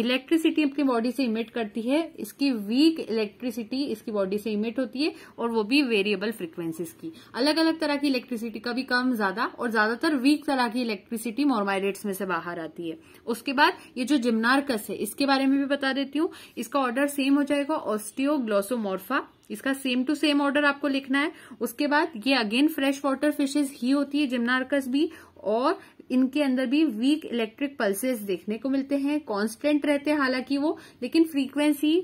इलेक्ट्रिसिटी अपनी बॉडी से इमिट करती है इसकी वीक इलेक्ट्रिसिटी इसकी बॉडी से इमिट होती है और वो भी वेरिएबल फ्रिक्वेंसीज की अलग अलग तरह की इलेक्ट्रिसिटी कभी कम ज्यादा और ज्यादातर वीक तरह की इलेक्ट्रिसिटी मोरमाइडेट्स में से बाहर आती है उसके बाद ये जो जिम्नार्कस है इसके बारे में भी बता देती हूँ इसका ऑर्डर सेम हो जाएगा ऑस्टियोग्लोसोमोर्फा इसका सेम टू सेम ऑर्डर आपको लिखना है उसके बाद ये अगेन फ्रेश वाटर फिशेज ही होती है जिम्नार्कस भी और इनके अंदर भी वीक इलेक्ट्रिक पल्सेस देखने को मिलते हैं कांस्टेंट रहते हैं हालांकि वो लेकिन फ्रीक्वेंसी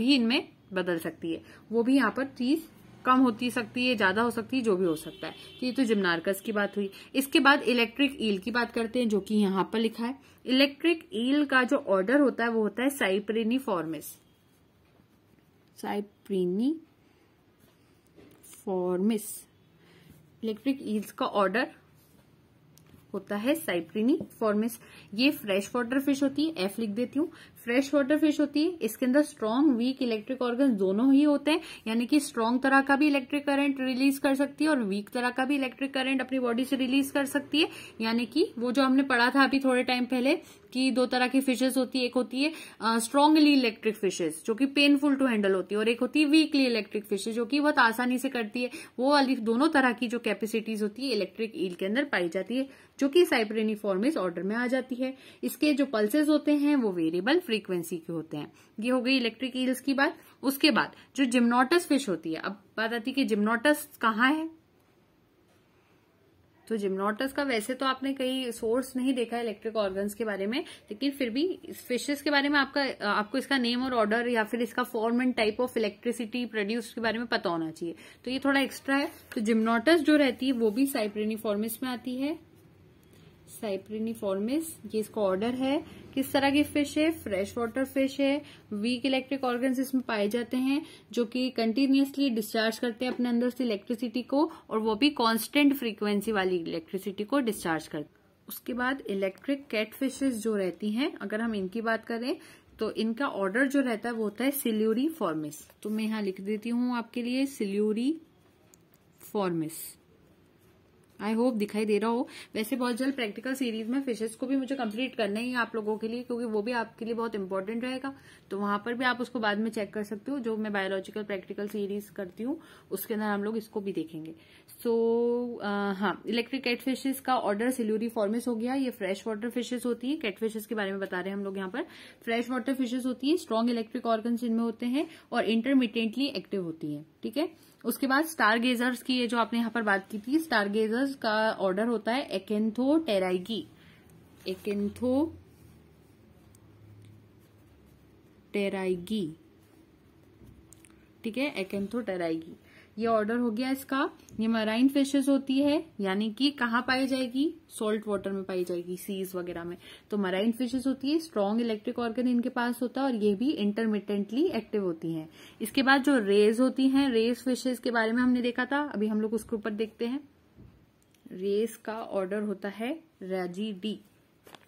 भी इनमें बदल सकती है वो भी यहाँ पर चीज कम होती सकती है ज्यादा हो सकती है जो भी हो सकता है तो ये तो जिमनार्कस की बात हुई इसके बाद इलेक्ट्रिक ईल की बात करते हैं जो कि यहाँ पर लिखा है इलेक्ट्रिक ईल का जो ऑर्डर होता है वो होता है Cypriniformes Cypriniformes electric eels का ऑर्डर होता है साइप्रिनी मिस ये फ्रेश वाटर फिश होती है एफ लिख देती हूँ फ्रेश वाटर फिश होती है इसके अंदर स्ट्रॉन्ग वीक इलेक्ट्रिक ऑर्गन दोनों ही होते हैं यानी कि स्ट्रॉन्ग तरह का भी इलेक्ट्रिक करंट रिलीज कर सकती है और वीक तरह का भी इलेक्ट्रिक करंट अपनी बॉडी से रिलीज कर सकती है यानी कि वो जो हमने पढ़ा था अभी थोड़े टाइम पहले कि दो तरह की फिशेज होती है एक होती है स्ट्रांगली इलेक्ट्रिक फिशेज जो कि पेनफुल टू हैंडल होती है और एक होती है वीकली इलेक्ट्रिक फिशेज जो कि बहुत आसानी से करती है वो वाली दोनों तरह की जो कैपेसिटीज होती है इलेक्ट्रिक ईल के अंदर पाई जाती है जो कि साइप्रेनिफॉर्मिस ऑर्डर में आ जाती है इसके जो पल्सेस होते हैं वो वेरिएबल फ्री फ्रीक्वेंसी के होते हैं ये हो गई इलेक्ट्रिक ईल्स की बात उसके बाद जो जिम्नोटस फिश होती है अब बात आती है कि जिम्नोटस कहाँ है तो जिम्नोटस का वैसे तो आपने कहीं सोर्स नहीं देखा इलेक्ट्रिक ऑर्गन्स के बारे में लेकिन फिर भी फिशेस के बारे में आपका आपको इसका नेम और ऑर्डर या फिर इसका form and type of electricity produce के बारे में पता होना चाहिए तो ये थोड़ा एक्स्ट्रा है तो जिम्नोटस जो रहती है वो भी साइप्रेनिफॉर्मिस में आती है साइप्रिनिफॉर्मिस ये इसका ऑर्डर है किस तरह की फिश है फ्रेश वाटर फिश है वीक इलेक्ट्रिक ऑर्गन इसमें पाए जाते हैं जो कि कंटिन्यूसली डिस्चार्ज करते हैं अपने अंदर से इलेक्ट्रिसिटी को और वो भी कांस्टेंट फ्रीक्वेंसी वाली इलेक्ट्रिसिटी को डिस्चार्ज करते उसके बाद इलेक्ट्रिक कैट फिशेज जो रहती हैं अगर हम इनकी बात करें तो इनका ऑर्डर जो रहता है वो होता है सिल्यूरी फॉर्मिस तो मैं यहाँ लिख देती हूँ आपके लिए सिल्यूरी फॉर्मिस आई होप दिखाई दे रहा हो वैसे बहुत जल्द प्रैक्टिकल सीरीज में फिशेस को भी मुझे कंप्लीट करना ही है आप लोगों के लिए क्योंकि वो भी आपके लिए बहुत इंपॉर्टेंट रहेगा तो वहां पर भी आप उसको बाद में चेक कर सकते हो जो मैं बायोलॉजिकल प्रैक्टिकल सीरीज करती हूँ उसके अंदर हम लोग इसको भी देखेंगे सो so, हाँ इलेक्ट्रिक कैट फिशेज का ऑर्डर सिल्यूरी फॉर्मेस हो गया ये फ्रेश वाटर फिशेज होती है कैट फिशेज के बारे में बता रहे हैं हम लोग यहाँ पर फ्रेश वाटर फिशेज होती है स्ट्रॉन्ग इलेक्ट्रिक ऑर्गन जिनमें होते हैं और इंटरमीडिएटली एक्टिव होती है ठीक है उसके बाद स्टार गेजर्स की ये जो आपने यहाँ पर बात की थी स्टार गेजर्स का ऑर्डर होता है एकेंथो टेराइगी एकेंथो टेराइगी ठीक है एकेंथो टेराइगी ये ऑर्डर हो गया इसका ये मराइन फिशेस होती है यानी कि कहाँ पाई जाएगी सोल्ट वाटर में पाई जाएगी सीज वगैरह में तो मराइन फिशेस होती है स्ट्रॉन्ग इलेक्ट्रिक ऑर्गन इनके पास होता है और ये भी इंटरमीडियंटली एक्टिव होती हैं इसके बाद जो रेज होती हैं रेज फिशेज के बारे में हमने देखा था अभी हम लोग उसके ऊपर देखते हैं रेस का ऑर्डर होता है राजी डी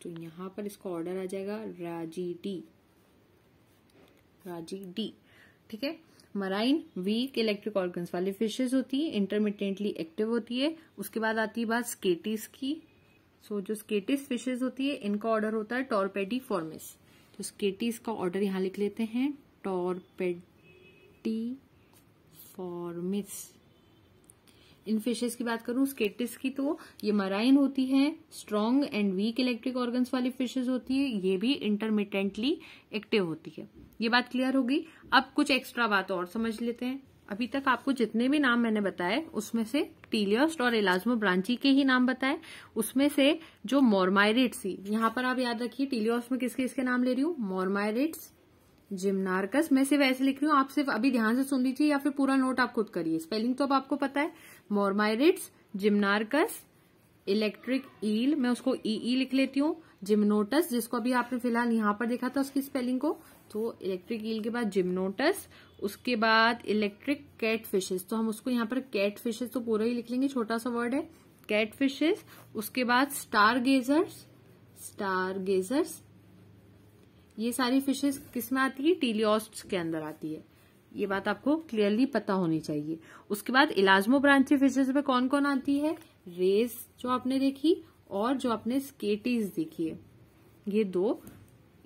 तो यहां पर इसका ऑर्डर आ जाएगा राजी डी राजी डी ठीक है मराइन वीक इलेक्ट्रिक ऑर्गन्स वाले फिशेज होती है इंटरमीडिएटली एक्टिव होती है उसके बाद आती है बात स्केटिस की सो so, जो स्केटिस फिशेज होती है इनका ऑर्डर होता है टॉरपेडी फॉर्मिस तो स्केटिस का ऑर्डर यहां लिख लेते हैं टॉरपेडी फॉर्मिस इन फिशेज की बात करूं स्केटिस की तो ये मराइन होती है strong and weak electric organs वाली फिशेज होती है ये भी इंटरमीडियंटली एक्टिव होती है ये बात क्लियर होगी अब कुछ एक्स्ट्रा बात और समझ लेते हैं अभी तक आपको जितने भी नाम मैंने बताए उसमें से टीलियस्ट और इलाजमो ब्रांची के ही नाम बताए उसमें से जो ही यहाँ पर आप याद रखिए टीलियस्ट में किसके इसके नाम ले रही हूँ मोरमाइरिट्स जिमनार्कस मैं सिर्फ ऐसे लिख रही हूँ आप सिर्फ अभी ध्यान से सुन लीजिए या फिर पूरा नोट आप खुद करिए स्पेलिंग तो अब आपको पता है मोरमाइरिट्स जिम्नार्कस इलेक्ट्रिक ईल मैं उसको ई ई लिख लेती हूँ जिम्नोटस जिसको अभी आपने फिलहाल यहां पर देखा था उसकी स्पेलिंग को तो इलेक्ट्रिक ईल के बाद जिम्नोटस उसके बाद इलेक्ट्रिक कैट फिशेस तो हम उसको यहाँ पर कैट फिशेस तो पूरा ही लिख लेंगे छोटा सा वर्ड है कैट फिशेस उसके बाद स्टार गेजर्स स्टार गेजर्स ये सारी फिशेस किस में आती है टीलियोस्ट के अंदर आती है ये बात आपको क्लियरली पता होनी चाहिए उसके बाद इलाजमो ब्रांची फिशेज में कौन कौन आती है रेस जो आपने देखी और जो आपने स्केटीज देखी है ये दो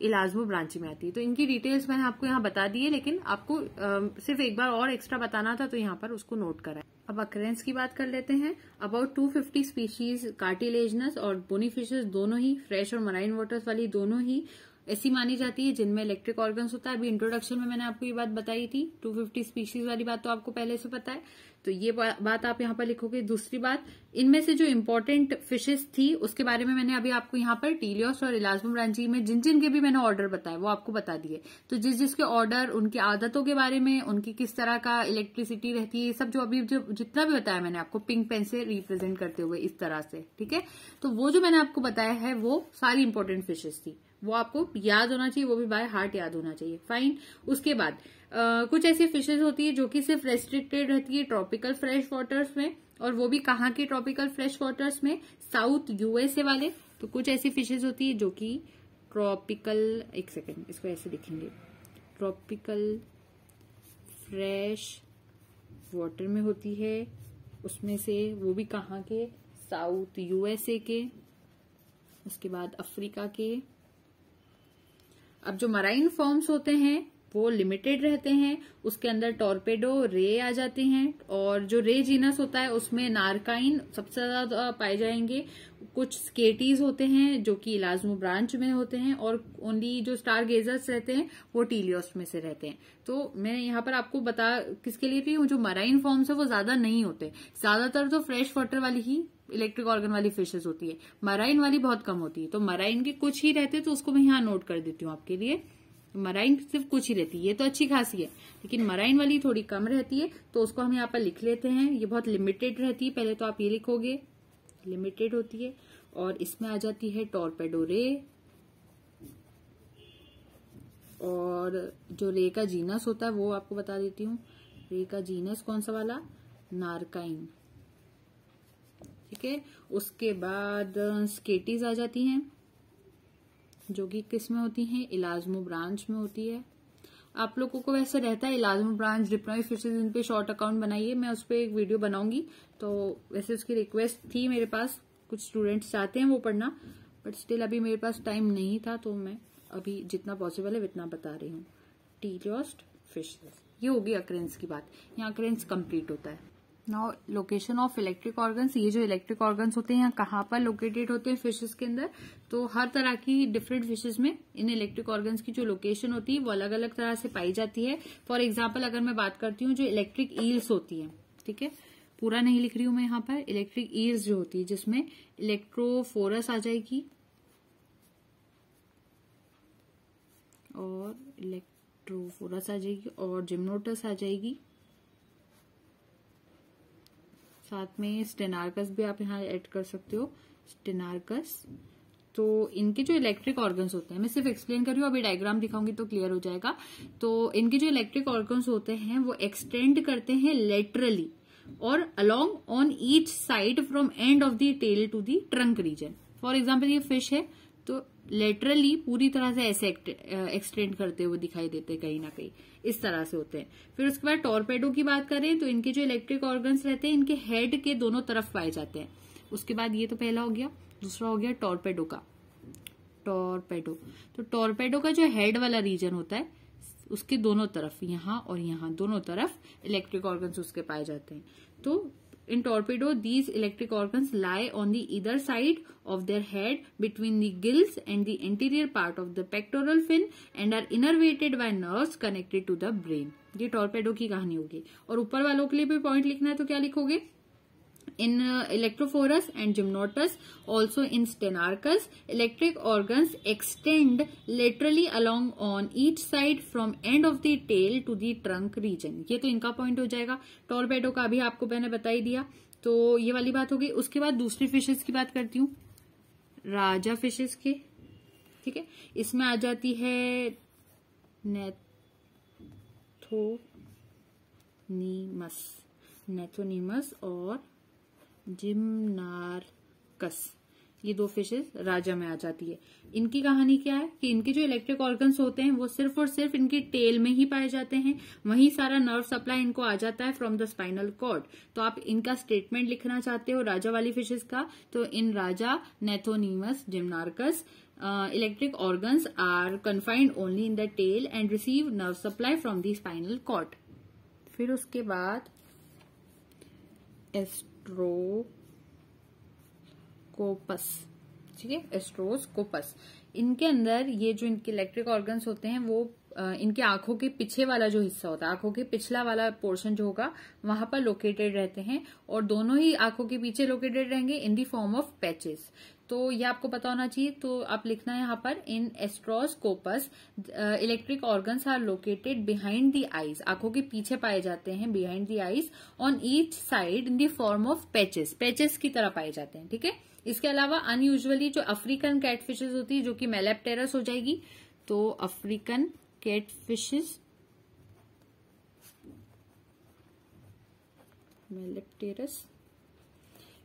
इलाजमो ब्रांच में आती है तो इनकी डिटेल्स मैंने आपको यहाँ बता दी है लेकिन आपको आ, सिर्फ एक बार और एक्स्ट्रा बताना था तो यहाँ पर उसको नोट कराए अब अक्रेंस की बात कर लेते हैं about two fifty species cartilaginous और बोनीफिशेस दोनों ही फ्रेश और मराइन वाटर्स वाली दोनों ही ऐसी मानी जाती है जिनमें इलेक्ट्रिक ऑर्गन्स होता है अभी इंट्रोडक्शन में मैंने आपको ये बात बताई थी 250 स्पीशीज वाली बात तो आपको पहले से पता है तो ये बात आप यहाँ पर लिखोगे दूसरी बात इनमें से जो इम्पोर्टेंट फिशेस थी उसके बारे में मैंने अभी आपको यहाँ पर टीलियोस और इलाजम रांची में जिन जिन के भी मैंने ऑर्डर बताए वो आपको बता दिए तो जिस जिसके ऑर्डर उनकी आदतों के बारे में उनकी किस तरह का इलेक्ट्रिसिटी रहती है ये सब जो अभी जो जितना भी बताया मैंने आपको पिंक पेन से रिप्रेजेंट करते हुए इस तरह से ठीक है तो वो जो मैंने आपको बताया है वो सारी इम्पोर्टेंट फिशेज थी वो आपको याद होना चाहिए वो भी बाय हार्ट याद होना चाहिए फाइन उसके बाद आ, कुछ ऐसी फिशेज होती है जो कि सिर्फ रेस्ट्रिक्टेड रहती है ट्रॉपिकल फ्रेश वाटर्स में और वो भी कहाँ के ट्रॉपिकल फ्रेश वाटर्स में साउथ यूएसए वाले तो कुछ ऐसी फिशेज होती है जो कि ट्रॉपिकल एक सेकेंड इसको ऐसे देखेंगे ट्रॉपिकल फ्रेश वाटर में होती है उसमें से वो भी कहाँ के साउथ यूएसए के उसके बाद अफ्रीका के अब जो मराइन फॉर्म्स होते हैं वो लिमिटेड रहते हैं उसके अंदर टॉर्पेडो रे आ जाते हैं और जो रे जीनस होता है उसमें नारकाइन सबसे ज्यादा पाए जाएंगे कुछ स्केटीज होते हैं जो कि इलाजमो ब्रांच में होते हैं और ओनली जो स्टार गेजर्स रहते हैं वो टीलियोस में से रहते हैं तो मैं यहाँ पर आपको बता किसके लिए भी जो मराइन फॉर्म्स है वो ज्यादा नहीं होते ज्यादातर तो फ्रेश वाटर वाली ही इलेक्ट्रिक ऑर्गन वाली फिशेज होती है मराइन वाली बहुत कम होती है तो मराइन के कुछ ही रहते तो उसको मैं यहाँ नोट कर देती हूँ आपके लिए मराइन सिर्फ कुछ ही रहती है ये तो अच्छी खासी है लेकिन मराइन वाली थोड़ी कम रहती है तो उसको हम यहाँ पर लिख लेते हैं ये बहुत लिमिटेड रहती है पहले तो आप ये लिखोगे लिमिटेड होती है और इसमें आ जाती है टोरपेडोरे और जो रे का जीनस होता है वो आपको बता देती हूँ रे का जीनस कौन सा वाला नारकाइन ठीक है उसके बाद स्केटीज आ जाती हैं जो कि किस में होती हैं इलाजमो ब्रांच में होती है आप लोगों को वैसे रहता है इलाजमो ब्रांच डिप्नोई फिशेज इन पे शॉर्ट अकाउंट बनाइए मैं उस पर एक वीडियो बनाऊंगी तो वैसे उसकी रिक्वेस्ट थी मेरे पास कुछ स्टूडेंट्स चाहते हैं वो पढ़ना बट स्टिल अभी मेरे पास टाइम नहीं था तो मैं अभी जितना पॉसिबल है उतना बता रही हूँ टीलियोस्ट फिशेज ये होगी अक्रेंस की बात यहाँ अक्रेंस कंप्लीट होता है now location of electric organs ये जो इलेक्ट्रिक ऑर्गन्स होते हैं यहाँ कहाँ पर लोकेटेड होते हैं फिशेज के अंदर तो हर तरह की डिफरेंट फिशेज में इन इलेक्ट्रिक ऑर्गन्स की जो लोकेशन होती है वो अलग अलग तरह से पाई जाती है फॉर एग्जाम्पल अगर मैं बात करती हूँ जो इलेक्ट्रिक ईल्स होती है ठीक है पूरा नहीं लिख रही हूं मैं यहाँ पर इलेक्ट्रिक ईल्स जो होती है जिसमें इलेक्ट्रोफोरस आ जाएगी और इलेक्ट्रोफोरस आ जाएगी और जिम्नोटस आ जाएगी साथ में स्टेनार्कस भी आप यहाँ ऐड कर सकते हो स्टेनार्कस तो इनके जो इलेक्ट्रिक ऑर्गन्स होते हैं मैं सिर्फ एक्सप्लेन कर रही हूँ अभी डायग्राम दिखाऊंगी तो क्लियर हो जाएगा तो इनके जो इलेक्ट्रिक ऑर्गन्स होते हैं वो एक्सटेंड करते हैं लेटरली और along on each side from end of the tail to the trunk region for example ये फिश है तो लेटरली पूरी तरह से ऐसे एक्सटेंड करते हुए दिखाई देते कहीं ना कहीं इस तरह से होते हैं फिर उसके बाद टॉर्पेडो की बात करें तो इनके जो इलेक्ट्रिक ऑर्गन्स रहते हैं इनके हेड के दोनों तरफ पाए जाते हैं उसके बाद ये तो पहला हो गया दूसरा हो गया टॉर्पेडो का टॉर्पेडो तो टॉर्पेडो का जो हेड वाला रीजन होता है उसके दोनों तरफ यहां और यहाँ दोनों तरफ इलेक्ट्रिक ऑर्गन्स उसके पाए जाते हैं तो In torpedo, these electric organs lie on the either side of their head between the gills and the anterior part of the pectoral fin and are innervated by nerves connected to the brain. ये टॉर्पेडो की कहानी होगी और ऊपर वालों के लिए भी पॉइंट लिखना है तो क्या लिखोगे in Electrophorus and Gymnotus also in Sternarchus electric organs extend laterally along on each side from end of the tail to the trunk region ये तो इनका पॉइंट हो जाएगा टॉरबेडो का अभी आपको मैंने बताई दिया तो ये वाली बात हो गई उसके बाद दूसरे फिशेज की बात करती हूँ राजा फिशेज के ठीक है इसमें आ जाती है नेथोनीमस नेथोनीमस और जिमनारकस ये दो फिशेस राजा में आ जाती है इनकी कहानी क्या है कि इनके जो इलेक्ट्रिक ऑर्गन्स होते हैं वो सिर्फ और सिर्फ इनके टेल में ही पाए जाते हैं वहीं सारा नर्व सप्लाई इनको आ जाता है फ्रॉम द स्पाइनल कॉर्ड तो आप इनका स्टेटमेंट लिखना चाहते हो राजा वाली फिशेस का तो in Raja Gnathonemus Gymnarchus electric organs are confined only in the tail and receive nerve supply from the spinal cord फिर उसके बाद एस्ट एस्ट्रोकोपस ठीक है एस्ट्रोस्कोपस इनके अंदर ये जो इनके इलेक्ट्रिक ऑर्गन्स होते हैं वो इनके आंखों के पीछे वाला जो हिस्सा होता है आंखों के पिछला वाला पोर्शन जो होगा वहां पर लोकेटेड रहते हैं और दोनों ही आंखों के पीछे लोकेटेड रहेंगे in the form of patches तो ये आपको पता होना चाहिए तो आप लिखना है यहाँ पर in Astroscopus electric organs are located behind the eyes आंखों के पीछे पाए जाते हैं behind the eyes on each side in the form of patches patches की तरह पाए जाते हैं ठीक है इसके अलावा अनयूजअली जो अफ्रीकन कैटफिशेज होती है जो कि मेलेप्टेरस हो जाएगी तो अफ्रीकन कैटफिशेज मेलेप्टेरस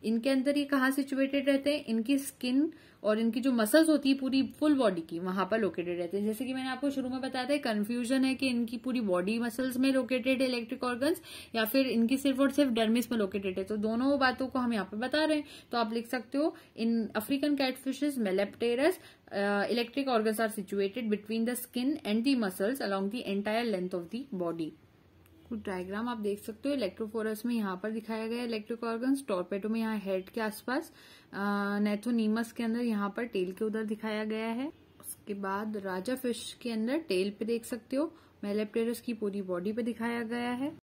इनके अंदर ये कहाँ सिचुएटेड रहते हैं इनकी स्किन और इनकी जो मसल्स होती है पूरी फुल बॉडी की वहां पर लोकेटेड रहते हैं जैसे कि मैंने आपको शुरू में बताया था कंफ्यूजन है कि इनकी पूरी बॉडी मसल्स में लोकेटेड है इलेक्ट्रिक ऑर्गन्स या फिर इनकी सिर्फ और सिर्फ डर्मिस में लोकेटेड है तो दोनों बातों को हम यहाँ पर बता रहे हैं तो आप लिख सकते हो in African catfishes Malapterurus electric organs are situated between the skin and the muscles along the entire length of the body कुछ डायग्राम आप देख सकते हो इलेक्ट्रोफोरस में यहाँ पर दिखाया गया इलेक्ट्रिक ऑर्गन टॉर्पेटो में यहाँ हेड के आसपास नेथोनीमस के अंदर यहाँ पर टेल के उधर दिखाया गया है उसके बाद राजा फिश के अंदर टेल पे देख सकते हो मेलेप्टेरस की पूरी बॉडी पे दिखाया गया है